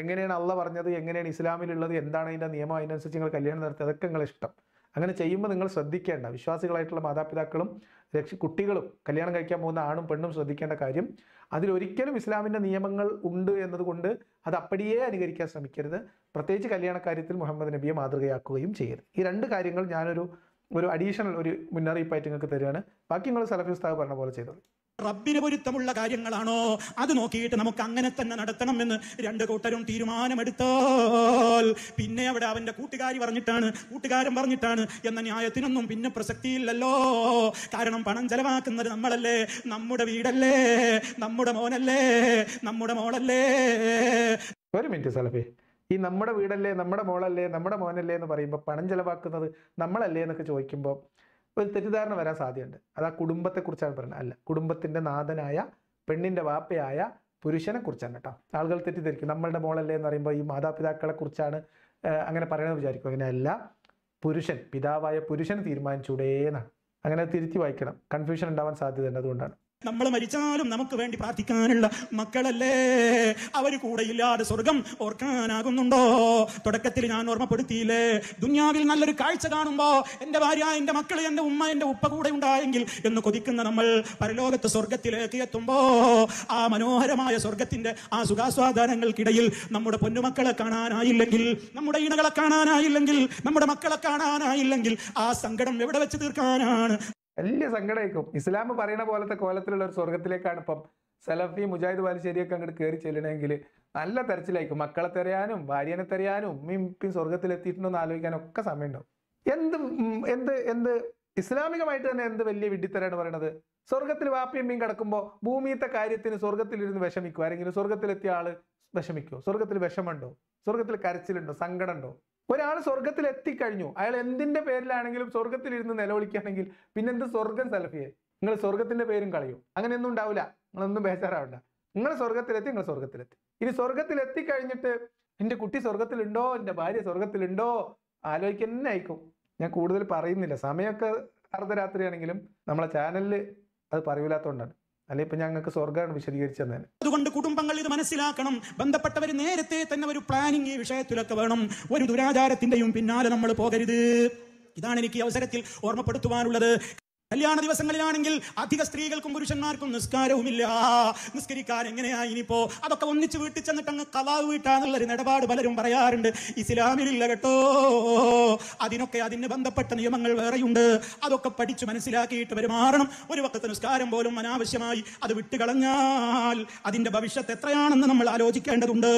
എങ്ങനെയാണ് അള്ള പറഞ്ഞത് എങ്ങനെയാണ് ഇസ്ലാമിലുള്ളത് എന്താണ് അതിൻ്റെ നിയമം അതിനനുസരിച്ച് നിങ്ങൾ കല്യാണം നടത്തി അതൊക്കെ നിങ്ങൾ ഇഷ്ടം അങ്ങനെ ചെയ്യുമ്പോൾ നിങ്ങൾ ശ്രദ്ധിക്കേണ്ട വിശ്വാസികളായിട്ടുള്ള മാതാപിതാക്കളും രക്ഷ കുട്ടികളും കല്യാണം കഴിക്കാൻ പോകുന്ന ആണും പെണ്ണും ശ്രദ്ധിക്കേണ്ട കാര്യം അതിലൊരിക്കലും ഇസ്ലാമിൻ്റെ നിയമങ്ങൾ ഉണ്ട് എന്നതുകൊണ്ട് അത് അപ്പടിയേ അനുകരിക്കാൻ ശ്രമിക്കരുത് പ്രത്യേകിച്ച് കല്യാണ കാര്യത്തിൽ മുഹമ്മദ് നബിയെ മാതൃകയാക്കുകയും ചെയ്യരുത് ഈ രണ്ട് കാര്യങ്ങൾ ഞാനൊരു ഒരു അഡീഷണൽ ഒരു മുന്നറിയിപ്പായിട്ട് നിങ്ങൾക്ക് തരികയാണ് ബാക്കി നിങ്ങൾ സലഫി ഉസ്താവ് പറഞ്ഞ പോലെ ചെയ്തത് റബ്ബിന് പൊരുത്തമുള്ള കാര്യങ്ങളാണോ അത് നോക്കിയിട്ട് നമുക്ക് അങ്ങനെ തന്നെ നടത്തണം എന്ന് രണ്ട് കൂട്ടരും തീരുമാനമെടുത്താൽ പിന്നെ അവിടെ അവന്റെ കൂട്ടുകാരി പറഞ്ഞിട്ടാണ് കൂട്ടുകാരൻ പറഞ്ഞിട്ടാണ് എന്ന ന്യായത്തിനൊന്നും പിന്നെ പ്രസക്തിയില്ലല്ലോ കാരണം പണം ചെലവാക്കുന്നത് നമ്മളല്ലേ നമ്മുടെ വീടല്ലേ നമ്മുടെ മോനല്ലേ നമ്മുടെ മോളല്ലേ ഒരു മിനിറ്റ് സലഫേ ഈ നമ്മുടെ വീടല്ലേ നമ്മുടെ മോളല്ലേ നമ്മുടെ മോനല്ലേ എന്ന് പറയുമ്പോൾ പണം ചിലവാക്കുന്നത് നമ്മളല്ലേ എന്നൊക്കെ ചോദിക്കുമ്പോൾ ഒരു തെറ്റിദ്ധാരണ വരാൻ സാധ്യതയുണ്ട് അത് ആ കുടുംബത്തെക്കുറിച്ചാണ് പറയുന്നത് അല്ല കുടുംബത്തിൻ്റെ നാഥനായ പെണ്ണിൻ്റെ വാപ്പയായ പുരുഷനെ കുറിച്ചാണ് കേട്ടോ ആളുകൾ തെറ്റിദ്ധരിക്കും നമ്മളുടെ മോളല്ലേ എന്ന് പറയുമ്പോൾ ഈ മാതാപിതാക്കളെ കുറിച്ചാണ് അങ്ങനെ പറയണമെന്ന് വിചാരിക്കും അങ്ങനെയല്ല പുരുഷൻ പിതാവായ പുരുഷൻ എന്നാണ് അങ്ങനെ തിരുത്തി വായിക്കണം കൺഫ്യൂഷൻ ഉണ്ടാവാൻ സാധ്യത അതുകൊണ്ടാണ് നമ്മൾ മരിച്ചാലും നമുക്ക് വേണ്ടി പ്രാർത്ഥിക്കാനുള്ള മക്കളല്ലേ അവർ ഇല്ലാതെ സ്വർഗം ഓർക്കാനാകുന്നുണ്ടോ തുടക്കത്തിൽ ഞാൻ ഓർമ്മപ്പെടുത്തിയില്ലേ ദുന്യാവിൽ നല്ലൊരു കാഴ്ച കാണുമ്പോ എന്റെ ഭാര്യ എന്റെ മക്കൾ എന്റെ ഉമ്മ എന്റെ ഉപ്പ കൂടെ ഉണ്ടായെങ്കിൽ എന്ന് കൊതിക്കുന്ന നമ്മൾ പരലോകത്ത് സ്വർഗത്തിലേക്ക് എത്തുമ്പോ ആ മനോഹരമായ സ്വർഗത്തിന്റെ ആ സുഖാസ്വാദനങ്ങൾക്കിടയിൽ നമ്മുടെ പൊന്നുമക്കളെ കാണാനായില്ലെങ്കിൽ നമ്മുടെ ഈണകളെ കാണാനായില്ലെങ്കിൽ നമ്മുടെ മക്കളെ കാണാനായില്ലെങ്കിൽ ആ സങ്കടം എവിടെ വെച്ച് തീർക്കാനാണ് വലിയ സങ്കടമായിരിക്കും ഇസ്ലാം പറയുന്ന പോലത്തെ കോലത്തിലുള്ള ഒരു സ്വർഗത്തിലേക്കാണ് ഇപ്പം സലഫി മുജാഹിദ് ബാലുശ്ശേരിയൊക്കെ അങ്ങോട്ട് കയറി ചെല്ലണമെങ്കിൽ നല്ല തെരച്ചിലായിരിക്കും മക്കളെ തെരയാനും ഭാര്യനെ തെരയാനും ഉമ്മയും ഉപ്പയും സ്വർഗത്തിലെത്തിയിട്ടുണ്ടോ എന്ന് ഒക്കെ സമയമുണ്ടാവും എന്ത് എന്ത് എന്ത് ഇസ്ലാമികമായിട്ട് തന്നെ എന്ത് വലിയ വിഡ്ഢിത്തരാണ് പറയണത് സ്വർഗത്തിൽ വാപ്പിയമ്മയും കിടക്കുമ്പോൾ ഭൂമിയത്തെ കാര്യത്തിന് സ്വർഗത്തിലിരുന്ന് വിഷമിക്കും ആരെങ്കിലും സ്വർഗത്തിലെത്തിയ ആൾ വിഷമിക്കുമോ സ്വർഗത്തിൽ വിഷമുണ്ടോ സ്വർഗത്തിൽ കരച്ചിലുണ്ടോ സങ്കടമുണ്ടോ ഒരാൾ സ്വർഗത്തിൽ എത്തിക്കഴിഞ്ഞു അയാൾ എന്തിന്റെ പേരിലാണെങ്കിലും ഇരുന്ന് നിലവിളിക്കുകയാണെങ്കിൽ പിന്നെന്ത് സ്വർഗം സലഫിയെ നിങ്ങൾ സ്വർഗത്തിന്റെ പേരും അങ്ങനെ അങ്ങനെയൊന്നും ഉണ്ടാവില്ല നിങ്ങളൊന്നും ബേജാറാവണ്ട നിങ്ങൾ സ്വർഗത്തിലെത്തി നിങ്ങൾ സ്വർഗത്തിലെത്തി ഇനി സ്വർഗത്തിൽ എത്തിക്കഴിഞ്ഞിട്ട് എന്റെ കുട്ടി സ്വർഗത്തിലുണ്ടോ എന്റെ ഭാര്യ സ്വർഗത്തിലുണ്ടോ ആലോചിക്കാൻ തന്നെ ഞാൻ കൂടുതൽ പറയുന്നില്ല സമയമൊക്കെ അർദ്ധരാത്രിയാണെങ്കിലും നമ്മളെ ചാനലിൽ അത് പറയൂലാത്തതുകൊണ്ടാണ് അല്ലെ ഇപ്പൊ ഞങ്ങൾക്ക് സ്വർഗ്ഗമാണ് വിശദീകരിച്ചു തന്നെ അതുകൊണ്ട് കുടുംബങ്ങൾ ഇത് മനസ്സിലാക്കണം ബന്ധപ്പെട്ടവർ നേരത്തെ തന്നെ ഒരു പ്ലാനിങ് ഈ വിഷയത്തിലൊക്കെ വേണം ഒരു ദുരാചാരത്തിന്റെയും പിന്നാലെ നമ്മൾ പോകരുത് ഇതാണ് എനിക്ക് അവസരത്തിൽ ഓർമ്മപ്പെടുത്തുവാനുള്ളത് കല്യാണ ദിവസങ്ങളിലാണെങ്കിൽ അധിക സ്ത്രീകൾക്കും പുരുഷന്മാർക്കും നിസ്കാരവുമില്ല നിസ്കരിക്കാൻ എങ്ങനെയാ ഇനിയിപ്പോ അതൊക്കെ ഒന്നിച്ച് വീട്ടിൽ ചെന്നിട്ട് അങ്ങ് കവാവ് വീട്ടാന്നുള്ളൊരു നിലപാട് പലരും പറയാറുണ്ട് ഇസ്ലാമിലില്ല കേട്ടോ അതിനൊക്കെ അതിന് ബന്ധപ്പെട്ട നിയമങ്ങൾ വേറെയുണ്ട് അതൊക്കെ പഠിച്ചു മനസ്സിലാക്കിയിട്ട് പെരുമാറണം ഒരു വക്കത്ത് നിസ്കാരം പോലും അനാവശ്യമായി അത് വിട്ടുകളഞ്ഞാൽ അതിന്റെ ഭവിഷ്യത്ത് എത്രയാണെന്ന് നമ്മൾ ആലോചിക്കേണ്ടതുണ്ട്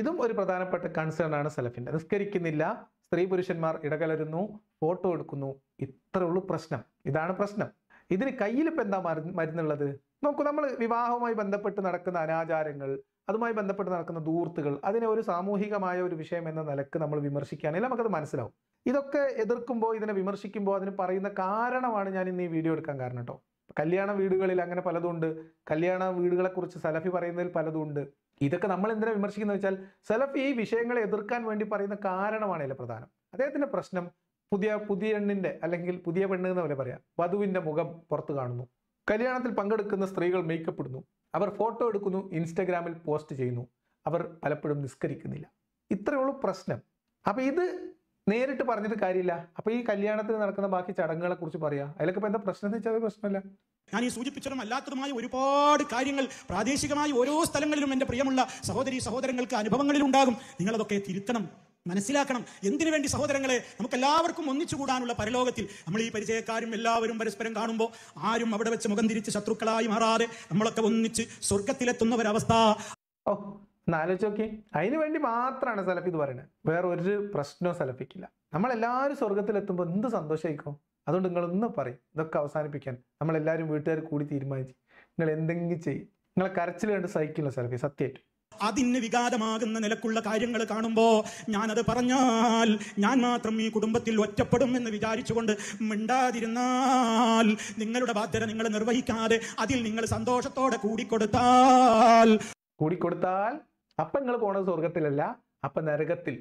ഇതും ഒരു പ്രധാനപ്പെട്ട കൺസേൺ ആണ് സലഫിന്റെ നിസ്കരിക്കുന്നില്ല സ്ത്രീ പുരുഷന്മാർ ഇടകലരുന്നു ഫോട്ടോ എടുക്കുന്നു ഇത്രേ ഉള്ളൂ പ്രശ്നം ഇതാണ് പ്രശ്നം ഇതിന് കയ്യിൽ ഇപ്പം എന്താ മരുന്നുള്ളത് നോക്കൂ നമ്മൾ വിവാഹവുമായി ബന്ധപ്പെട്ട് നടക്കുന്ന അനാചാരങ്ങൾ അതുമായി ബന്ധപ്പെട്ട് നടക്കുന്ന ദൂർത്തുകൾ അതിനെ ഒരു സാമൂഹികമായ ഒരു വിഷയം എന്ന നിലക്ക് നമ്മൾ വിമർശിക്കുകയാണെങ്കിൽ നമുക്കത് മനസ്സിലാവും ഇതൊക്കെ എതിർക്കുമ്പോൾ ഇതിനെ വിമർശിക്കുമ്പോൾ അതിന് പറയുന്ന കാരണമാണ് ഞാൻ ഇന്ന് ഈ വീഡിയോ എടുക്കാൻ കാരണം കേട്ടോ കല്യാണ വീടുകളിൽ അങ്ങനെ പലതുണ്ട് കല്യാണ വീടുകളെക്കുറിച്ച് സലഫി പറയുന്നതിൽ പലതുണ്ട് ഇതൊക്കെ നമ്മൾ എന്തിനാ വിമർശിക്കുന്നത് വെച്ചാൽ സലഫി ഈ വിഷയങ്ങളെ എതിർക്കാൻ വേണ്ടി പറയുന്ന കാരണമാണ് ഇതിലെ പ്രധാനം അദ്ദേഹത്തിൻ്റെ പ്രശ്നം പുതിയ പുതിയ എണ്ണിന്റെ അല്ലെങ്കിൽ പുതിയ പെണ്ണ് എന്ന് പോലെ പറയാം വധുവിന്റെ മുഖം പുറത്തു കാണുന്നു കല്യാണത്തിൽ പങ്കെടുക്കുന്ന സ്ത്രീകൾ മേക്കപ്പ് ഇടുന്നു അവർ ഫോട്ടോ എടുക്കുന്നു ഇൻസ്റ്റഗ്രാമിൽ പോസ്റ്റ് ചെയ്യുന്നു അവർ പലപ്പോഴും നിസ്കരിക്കുന്നില്ല ഇത്രയുള്ളൂ പ്രശ്നം അപ്പൊ ഇത് നേരിട്ട് പറഞ്ഞിട്ട് കാര്യമില്ല അപ്പോൾ ഈ കല്യാണത്തിന് നടക്കുന്ന ബാക്കി ചടങ്ങുകളെ കുറിച്ച് പറയാം അതിലൊക്കെ ഇപ്പൊ എന്താ പ്രശ്നം വെച്ചാൽ പ്രശ്നമില്ല ഞാൻ ഈ സൂചിപ്പിച്ചതും അല്ലാത്തതുമായ ഒരുപാട് കാര്യങ്ങൾ പ്രാദേശികമായി ഓരോ സ്ഥലങ്ങളിലും എൻ്റെ പ്രിയമുള്ള സഹോദരി സഹോദരങ്ങൾക്ക് അനുഭവങ്ങളിൽ ഉണ്ടാകും നിങ്ങളതൊക്കെ തിരുത്തണം മനസ്സിലാക്കണം എന്തിനു വേണ്ടി സഹോദരങ്ങളെ നമുക്ക് എല്ലാവർക്കും ഒന്നിച്ചു കൂടാനുള്ള പരലോകത്തിൽ നമ്മൾ ഈ പരിചയക്കാരും എല്ലാവരും പരസ്പരം കാണുമ്പോൾ ആരും അവിടെ വെച്ച് മുഖം തിരിച്ച് ശത്രുക്കളായി മാറാതെ നമ്മളൊക്കെ ഒന്നിച്ച് സ്വർഗത്തിലെത്തുന്ന ഒരവസ്ഥ ഓ എന്നാലോചിച്ച് അതിനു വേണ്ടി മാത്രമാണ് സലഫി ഇത് പറയുന്നത് വേറെ ഒരു പ്രശ്നവും സലഫിക്കില്ല നമ്മളെല്ലാവരും സ്വർഗത്തിലെത്തുമ്പോൾ എന്ത് സന്തോഷമായിരിക്കും അതുകൊണ്ട് ഒന്ന് പറയും ഇതൊക്കെ അവസാനിപ്പിക്കാൻ നമ്മളെല്ലാവരും വീട്ടുകാർ കൂടി തീരുമാനിച്ച് നിങ്ങൾ എന്തെങ്കിലും ചെയ്യും നിങ്ങളെ കരച്ചിൽ കണ്ട് സഹിക്കില്ല സലഫി സത്യമായിട്ട് അതിന് വികാരമാകുന്ന നിലക്കുള്ള കാര്യങ്ങൾ കാണുമ്പോൾ ഞാനത് പറഞ്ഞാൽ ഞാൻ മാത്രം ഈ കുടുംബത്തിൽ ഒറ്റപ്പെടും എന്ന് വിചാരിച്ചുകൊണ്ട് മിണ്ടാതിരുന്നാൽ നിങ്ങളുടെ ബാധ്യത നിങ്ങൾ നിർവഹിക്കാതെ അതിൽ നിങ്ങൾ സന്തോഷത്തോടെ കൂടിക്കൊടുത്താൽ കൂടിക്കൊടുത്താൽ അപ്പൊ നിങ്ങൾ പോണത് സ്വർഗത്തിലല്ല അപ്പൊ നരകത്തിൽ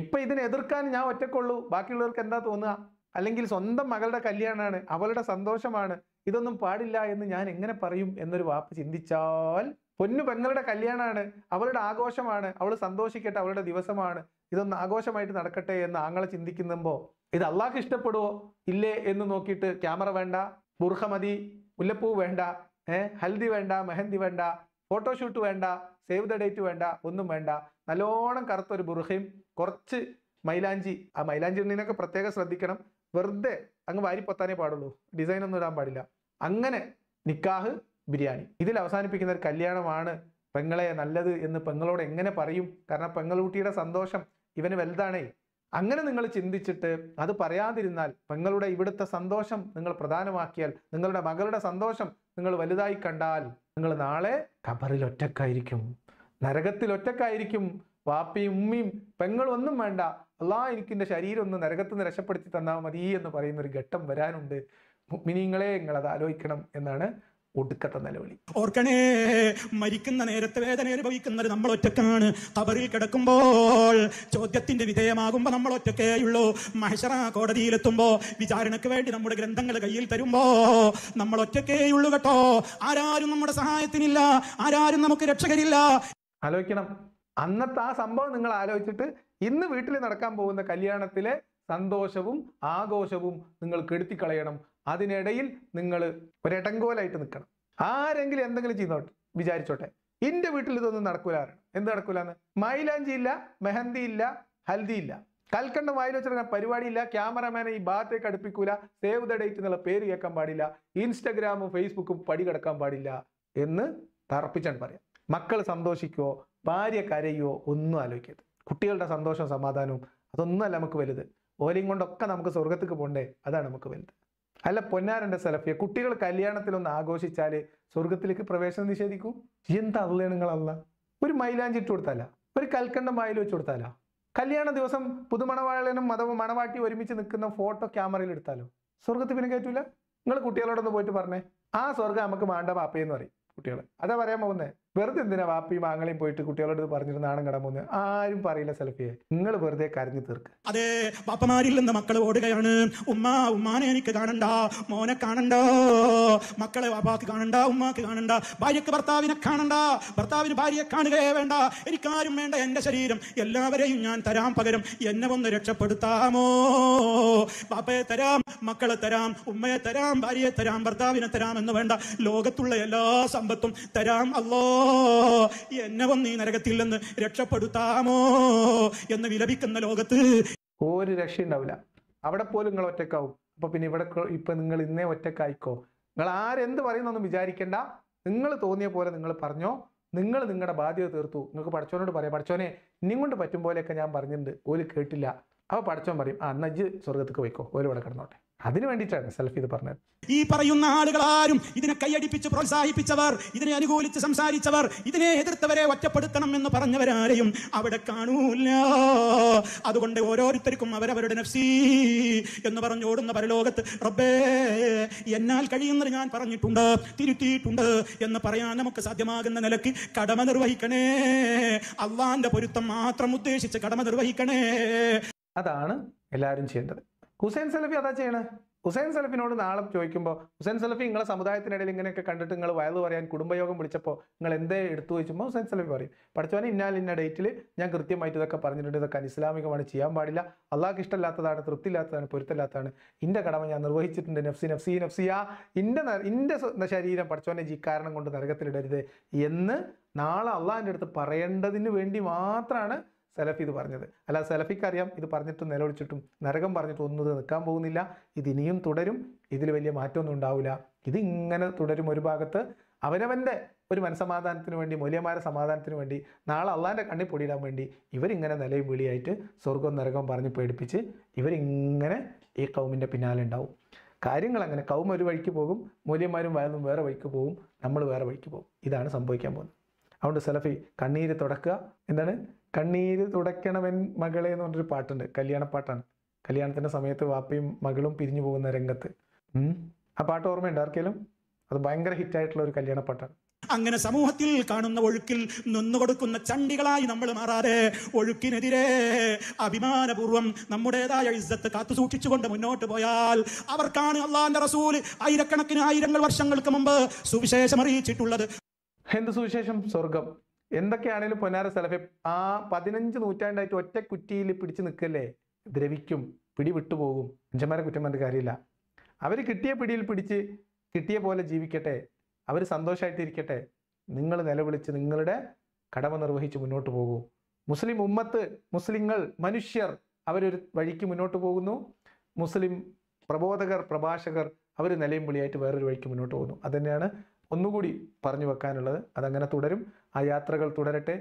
ഇപ്പൊ ഇതിനെ എതിർക്കാൻ ഞാൻ ഒറ്റക്കൊള്ളു ബാക്കിയുള്ളവർക്ക് എന്താ തോന്നുക അല്ലെങ്കിൽ സ്വന്തം മകളുടെ കല്യാണമാണ് അവളുടെ സന്തോഷമാണ് ഇതൊന്നും പാടില്ല എന്ന് ഞാൻ എങ്ങനെ പറയും എന്നൊരു വാപ്പ് ചിന്തിച്ചാൽ പൊന്നു പെങ്ങളുടെ കല്യാണമാണ് അവളുടെ ആഘോഷമാണ് അവൾ സന്തോഷിക്കട്ടെ അവളുടെ ദിവസമാണ് ഇതൊന്ന് ആഘോഷമായിട്ട് നടക്കട്ടെ എന്ന് ആങ്ങളെ ചിന്തിക്കുമ്പോൾ ഇത് അള്ളാഹ് ഇഷ്ടപ്പെടുവോ ഇല്ലേ എന്ന് നോക്കിയിട്ട് ക്യാമറ വേണ്ട ബുർഹ മതി മുല്ലപ്പൂ വേണ്ട ഏഹ് ഹൽദി വേണ്ട മെഹന്തി വേണ്ട ഫോട്ടോഷൂട്ട് വേണ്ട സേവ് ദ ഡേറ്റ് വേണ്ട ഒന്നും വേണ്ട നല്ലോണം കറുത്തൊരു ബുർഹയും കുറച്ച് മൈലാഞ്ചി ആ മൈലാഞ്ചി ഇടുന്നതിനൊക്കെ പ്രത്യേകം ശ്രദ്ധിക്കണം വെറുതെ അങ്ങ് വാരിപ്പൊത്താനേ പാടുള്ളൂ ഡിസൈൻ ഒന്നും ഇടാൻ പാടില്ല അങ്ങനെ നിക്കാഹ് ബിരിയാണി ഇതിൽ അവസാനിപ്പിക്കുന്ന ഒരു കല്യാണമാണ് പെങ്ങളെ നല്ലത് എന്ന് പെങ്ങളോട് എങ്ങനെ പറയും കാരണം പെങ്ങളുട്ടിയുടെ സന്തോഷം ഇവന് വലുതാണേ അങ്ങനെ നിങ്ങൾ ചിന്തിച്ചിട്ട് അത് പറയാതിരുന്നാൽ പെങ്ങളുടെ ഇവിടുത്തെ സന്തോഷം നിങ്ങൾ പ്രധാനമാക്കിയാൽ നിങ്ങളുടെ മകളുടെ സന്തോഷം നിങ്ങൾ വലുതായി കണ്ടാൽ നിങ്ങൾ നാളെ ഖബറിൽ ഒറ്റക്കായിരിക്കും നരകത്തിൽ ഒറ്റക്കായിരിക്കും വാപ്പയും ഉമ്മയും പെങ്ങളൊന്നും വേണ്ട അല്ലാ എൻ്റെ ശരീരം ഒന്ന് നരകത്ത് നിന്ന് രക്ഷപ്പെടുത്തി തന്നാൽ മതി എന്ന് പറയുന്ന ഒരു ഘട്ടം വരാനുണ്ട് മിനിങ്ങളെ നിങ്ങൾ അത് ആലോചിക്കണം എന്നാണ് ഒടുക്കത്തെ നിലവിളി ഓർക്കണേ മരിക്കുന്ന നേരത്തെ വേദന അനുഭവിക്കുന്നത് നമ്മൾ ഒറ്റക്കാണ് കബറിൽ കിടക്കുമ്പോൾ ചോദ്യത്തിന്റെ വിധേയമാകുമ്പോൾ നമ്മൾ ഒറ്റക്കേയുള്ളൂ മഹേശ്വര കോടതിയിലെത്തുമ്പോൾ വിചാരണയ്ക്ക് വേണ്ടി നമ്മുടെ ഗ്രന്ഥങ്ങൾ കയ്യിൽ തരുമ്പോ നമ്മൾ ഒറ്റക്കേയുള്ളൂ കേട്ടോ ആരാരും നമ്മുടെ സഹായത്തിനില്ല ആരാരും നമുക്ക് രക്ഷകരില്ല ആലോചിക്കണം അന്നത്തെ ആ സംഭവം നിങ്ങൾ ആലോചിച്ചിട്ട് ഇന്ന് വീട്ടിൽ നടക്കാൻ പോകുന്ന കല്യാണത്തിലെ സന്തോഷവും ആഘോഷവും നിങ്ങൾ കെടുത്തിക്കളയണം അതിനിടയിൽ നിങ്ങൾ ഒരെട്ടങ്കോലായിട്ട് നിൽക്കണം ആരെങ്കിലും എന്തെങ്കിലും ചെയ്തോട്ടെ വിചാരിച്ചോട്ടെ എന്റെ വീട്ടിൽ ഇതൊന്നും നടക്കൂലാണ് എന്ത് നടക്കൂലെന്ന് മൈലാഞ്ചി ഇല്ല മെഹന്തി ഇല്ല ഹൽദി ഇല്ല കൽക്കണ്ട വായിൽ വെച്ചിട്ട് പരിപാടിയില്ല ക്യാമറമാനെ ഈ ഭാഗത്തേക്ക് അടുപ്പിക്കൂല സേവ് ദ ഡേറ്റ് എന്നുള്ള പേര് കേൾക്കാൻ പാടില്ല ഇൻസ്റ്റഗ്രാമും ഫേസ്ബുക്കും പടി കിടക്കാൻ പാടില്ല എന്ന് തറപ്പിച്ചാണ് പറയാം മക്കൾ സന്തോഷിക്കുവോ ഭാര്യ കരയുവോ ഒന്നും ആലോചിക്കരുത് കുട്ടികളുടെ സന്തോഷവും സമാധാനവും അതൊന്നും അല്ല നമുക്ക് വലുത് ഓലയും കൊണ്ടൊക്കെ നമുക്ക് സ്വർഗത്തേക്ക് പോകണ്ടേ അതാണ് നമുക്ക് വലുത് അല്ല പൊന്നാരൻ്റെ സലഫിയ കുട്ടികൾ കല്യാണത്തിലൊന്ന് ആഘോഷിച്ചാൽ സ്വർഗത്തിലേക്ക് പ്രവേശനം നിഷേധിക്കൂ എന്താ നിങ്ങളല്ല ഒരു മൈലാഞ്ചി ഇട്ട് കൊടുത്താല ഒരു കൽക്കണ്ടം വായിൽ വെച്ച് കൊടുത്താല കല്യാണ ദിവസം പുതുമണവാളനും മത മണവാട്ടി ഒരുമിച്ച് നിൽക്കുന്ന ഫോട്ടോ ക്യാമറയിൽ എടുത്താലോ സ്വർഗത്തിൽ പിന്നെ കയറ്റൂല നിങ്ങൾ കുട്ടികളോടൊന്ന് പോയിട്ട് പറഞ്ഞേ ആ സ്വർഗം നമുക്ക് വേണ്ട പാപ്പയെന്ന് പറയും കുട്ടികൾ അതാ പറയാൻ പോകുന്നത് വെറുതെ എന്തിനാ വാപ്പി മാങ്ങളെയും പോയിട്ട് കുട്ടികളോട് പറഞ്ഞിരുന്നാണ് കടമൂന്ന് ആരും പറയില്ല സെൽഫിയെ നിങ്ങൾ വെറുതെ കരഞ്ഞു തീർക്ക് അതെ പാപ്പമാരിൽ നിന്ന് മക്കൾ ഓടുകയാണ് ഉമ്മ ഉമ്മാനെ എനിക്ക് കാണണ്ട മോനെ കാണണ്ട മക്കളെ വാപ്പാക്ക് കാണണ്ട ഉമ്മാക്ക് കാണണ്ട ഭാര്യക്ക് ഭർത്താവിനെ കാണണ്ട ഭർത്താവിന് ഭാര്യയെ കാണുകയെ വേണ്ട എനിക്കാരും വേണ്ട എന്റെ ശരീരം എല്ലാവരെയും ഞാൻ തരാം പകരം എന്നെ ഒന്ന് രക്ഷപ്പെടുത്താമോ പാപ്പയെ തരാം മക്കളെ തരാം ഉമ്മയെ തരാം ഭാര്യയെ തരാം ഭർത്താവിനെ തരാം എന്ന് വേണ്ട ലോകത്തുള്ള എല്ലാ സമ്പത്തും തരാം അല്ലോ എന്നെ വന്ന് ഈ നരകത്തിൽ നിന്ന് രക്ഷപ്പെടുത്താമോ എന്ന് വിലപിക്കുന്ന ലോകത്ത് ഒരു രക്ഷ ഉണ്ടാവില്ല അവിടെ പോലും നിങ്ങൾ ഒറ്റക്കാവും അപ്പൊ പിന്നെ ഇവിടെ ഇപ്പൊ നിങ്ങൾ ഇന്നേ ഒറ്റക്കായിക്കോ നിങ്ങൾ ആരെന്ത് പറയുന്നൊന്നും വിചാരിക്കേണ്ട നിങ്ങൾ തോന്നിയ പോലെ നിങ്ങൾ പറഞ്ഞോ നിങ്ങൾ നിങ്ങളുടെ ബാധ്യത തീർത്തു നിങ്ങൾക്ക് പഠിച്ചോനോട് പറയാം പഠിച്ചോനെ ഇനിയും കൊണ്ട് പറ്റും പോലെയൊക്കെ ഞാൻ പറഞ്ഞിട്ടുണ്ട് ഓല് കേട്ടില്ല അപ്പൊ പഠിച്ചോൻ പറയും ആ നജ്ജ് സ്വർഗത്തേക്ക് പോയിക്കോ ഓല് ഇവിടെ കിടന്നോട്ടെ അതിന് വേണ്ടിയിട്ടാണ് സെൽഫ് ഇത് പറഞ്ഞത് ഈ പറയുന്ന ആളുകൾ ആരും ഇതിനെ കൈയടിപ്പിച്ച് പ്രോത്സാഹിപ്പിച്ചവർ ഇതിനെ അനുകൂലിച്ച് സംസാരിച്ചവർ ഇതിനെ എതിർത്തവരെ ഒറ്റപ്പെടുത്തണം എന്ന് പറഞ്ഞവരാരെയും അവിടെ കാണൂല്ല അതുകൊണ്ട് ഓരോരുത്തർക്കും അവരവരുടെ നഫ്സി എന്ന് പറഞ്ഞോടുന്ന പരലോകത്ത് റബ്ബേ എന്നാൽ കഴിയുന്നത് ഞാൻ പറഞ്ഞിട്ടുണ്ട് തിരുത്തിയിട്ടുണ്ട് എന്ന് പറയാൻ നമുക്ക് സാധ്യമാകുന്ന നിലയ്ക്ക് കടമ നിർവഹിക്കണേ അള്ളാന്റെ പൊരുത്തം മാത്രം ഉദ്ദേശിച്ച് കടമ നിർവഹിക്കണേ അതാണ് എല്ലാവരും ചെയ്യേണ്ടത് ഹുസൈൻ സലഫി അതാ ചെയ്യണേ ഹുസൈൻ സലഫിനോട് നാളെ ചോദിക്കുമ്പോൾ ഹുസൈൻ സലഫി നിങ്ങളെ സമുദായത്തിനിടയിൽ ഇങ്ങനെയൊക്കെ കണ്ടിട്ട് നിങ്ങൾ വയത് പറയാൻ കുടുംബയോഗം വിളിച്ചപ്പോൾ നിങ്ങൾ എന്തേ എടുത്തു ചോദിക്കുമ്പോൾ ഹുസൈൻ സലഫി പറയും പഠിച്ചവനെ ഇന്നാൽ ഇന്ന ഡേറ്റിൽ ഞാൻ കൃത്യമായിട്ട് ഇതൊക്കെ പറഞ്ഞിട്ടുണ്ട് ഇതൊക്കെ അനിസ്ലാമികമാണ് ചെയ്യാൻ പാടില്ല അള്ളാഹ്ക്ക് ഇഷ്ടമില്ലാത്തതാണ് തൃപ്തില്ലാത്തതാണ് പൊരുത്തല്ലാത്തതാണ് ഇൻ്റെ കടമ ഞാൻ നിർവഹിച്ചിട്ടുണ്ട് നഫ്സി നഫ്സി നഫ്സിയാ ഇൻ്റെ ഇൻ്റെ ശരീരം പഠിച്ചവനെ ജീ കാരണം കൊണ്ട് നരകത്തിലിടരുത് എന്ന് നാളെ അള്ളാഹിൻ്റെ അടുത്ത് പറയേണ്ടതിന് വേണ്ടി മാത്രമാണ് സെലഫി ഇത് പറഞ്ഞത് അല്ല സെലഫിക്ക് അറിയാം ഇത് പറഞ്ഞിട്ടും നിലവിളിച്ചിട്ടും നരകം പറഞ്ഞിട്ടും ഒന്നും ഇത് നിൽക്കാൻ പോകുന്നില്ല ഇത് ഇനിയും തുടരും ഇതിൽ വലിയ മാറ്റമൊന്നും ഉണ്ടാവില്ല ഇതിങ്ങനെ തുടരും ഒരു ഭാഗത്ത് അവനവൻ്റെ ഒരു മനസമാധാനത്തിന് വേണ്ടി മൂല്യമായ സമാധാനത്തിന് വേണ്ടി നാളെ അള്ളാൻ്റെ കണ്ണി പൊടിയിടാൻ വേണ്ടി ഇവരിങ്ങനെ നിലയും വിളിയായിട്ട് സ്വർഗം നരകം പറഞ്ഞ് പേടിപ്പിച്ച് ഇവരിങ്ങനെ ഈ കൗമിൻ്റെ പിന്നാലെ ഉണ്ടാവും കാര്യങ്ങൾ അങ്ങനെ കൗമ ഒരു വഴിക്ക് പോകും മൂല്യന്മാരും വയലും വേറെ വഴിക്ക് പോകും നമ്മൾ വേറെ വഴിക്ക് പോകും ഇതാണ് സംഭവിക്കാൻ പോകുന്നത് അതുകൊണ്ട് സെലഫി കണ്ണീര് തുടക്കുക എന്താണ് കണ്ണീര് തുടയ്ക്കണമെൻ മകളെ എന്ന് പറഞ്ഞൊരു പാട്ടുണ്ട് കല്യാണപ്പാട്ടാണ് കല്യാണത്തിൻ്റെ സമയത്ത് വാപ്പയും മകളും പിരിഞ്ഞു പോകുന്ന രംഗത്ത് ആ പാട്ട് ഓർമ്മയുണ്ട് ആർക്കെങ്കിലും അത് ഭയങ്കര ഹിറ്റായിട്ടുള്ള ഒരു കല്യാണപ്പാട്ടാണ് അങ്ങനെ സമൂഹത്തിൽ കാണുന്ന ഒഴുക്കിൽ നിന്നുകൊടുക്കുന്ന ചണ്ടികളായി നമ്മൾ മാറാതെ ഒഴുക്കിനെതിരെ അഭിമാനപൂർവ്വം നമ്മുടേതായ ഇസ്സത്ത് കാത്തുസൂക്ഷിച്ചുകൊണ്ട് മുന്നോട്ട് പോയാൽ അവർക്കാണ് അള്ളാന്റെ റസൂൽ ആയിരക്കണക്കിന് ആയിരങ്ങൾ വർഷങ്ങൾക്ക് മുമ്പ് സുവിശേഷം അറിയിച്ചിട്ടുള്ളത് എന്ത് സുവിശേഷം സ്വർഗം എന്തൊക്കെയാണേലും പൊന്നാര സലഫെ ആ പതിനഞ്ച് നൂറ്റാണ്ടായിട്ട് ഒറ്റ കുറ്റിയിൽ പിടിച്ചു നിൽക്കല്ലേ ദ്രവിക്കും പിടി വിട്ടുപോകും അഞ്ചന്മാരെ കുറ്റം പറഞ്ഞ കാര്യമില്ല അവർ കിട്ടിയ പിടിയിൽ പിടിച്ച് കിട്ടിയ പോലെ ജീവിക്കട്ടെ അവർ സന്തോഷമായിട്ടിരിക്കട്ടെ നിങ്ങൾ നിലവിളിച്ച് നിങ്ങളുടെ കടമ നിർവഹിച്ച് മുന്നോട്ട് പോകൂ മുസ്ലിം ഉമ്മത്ത് മുസ്ലിങ്ങൾ മനുഷ്യർ അവരൊരു വഴിക്ക് മുന്നോട്ട് പോകുന്നു മുസ്ലിം പ്രബോധകർ പ്രഭാഷകർ അവർ നിലയും വിളിയായിട്ട് വേറൊരു വഴിക്ക് മുന്നോട്ട് പോകുന്നു അതുതന്നെയാണ് ഒന്നുകൂടി പറഞ്ഞു വെക്കാനുള്ളത് അതങ്ങനെ തുടരും ആ യാത്രകൾ തുടരട്ടെ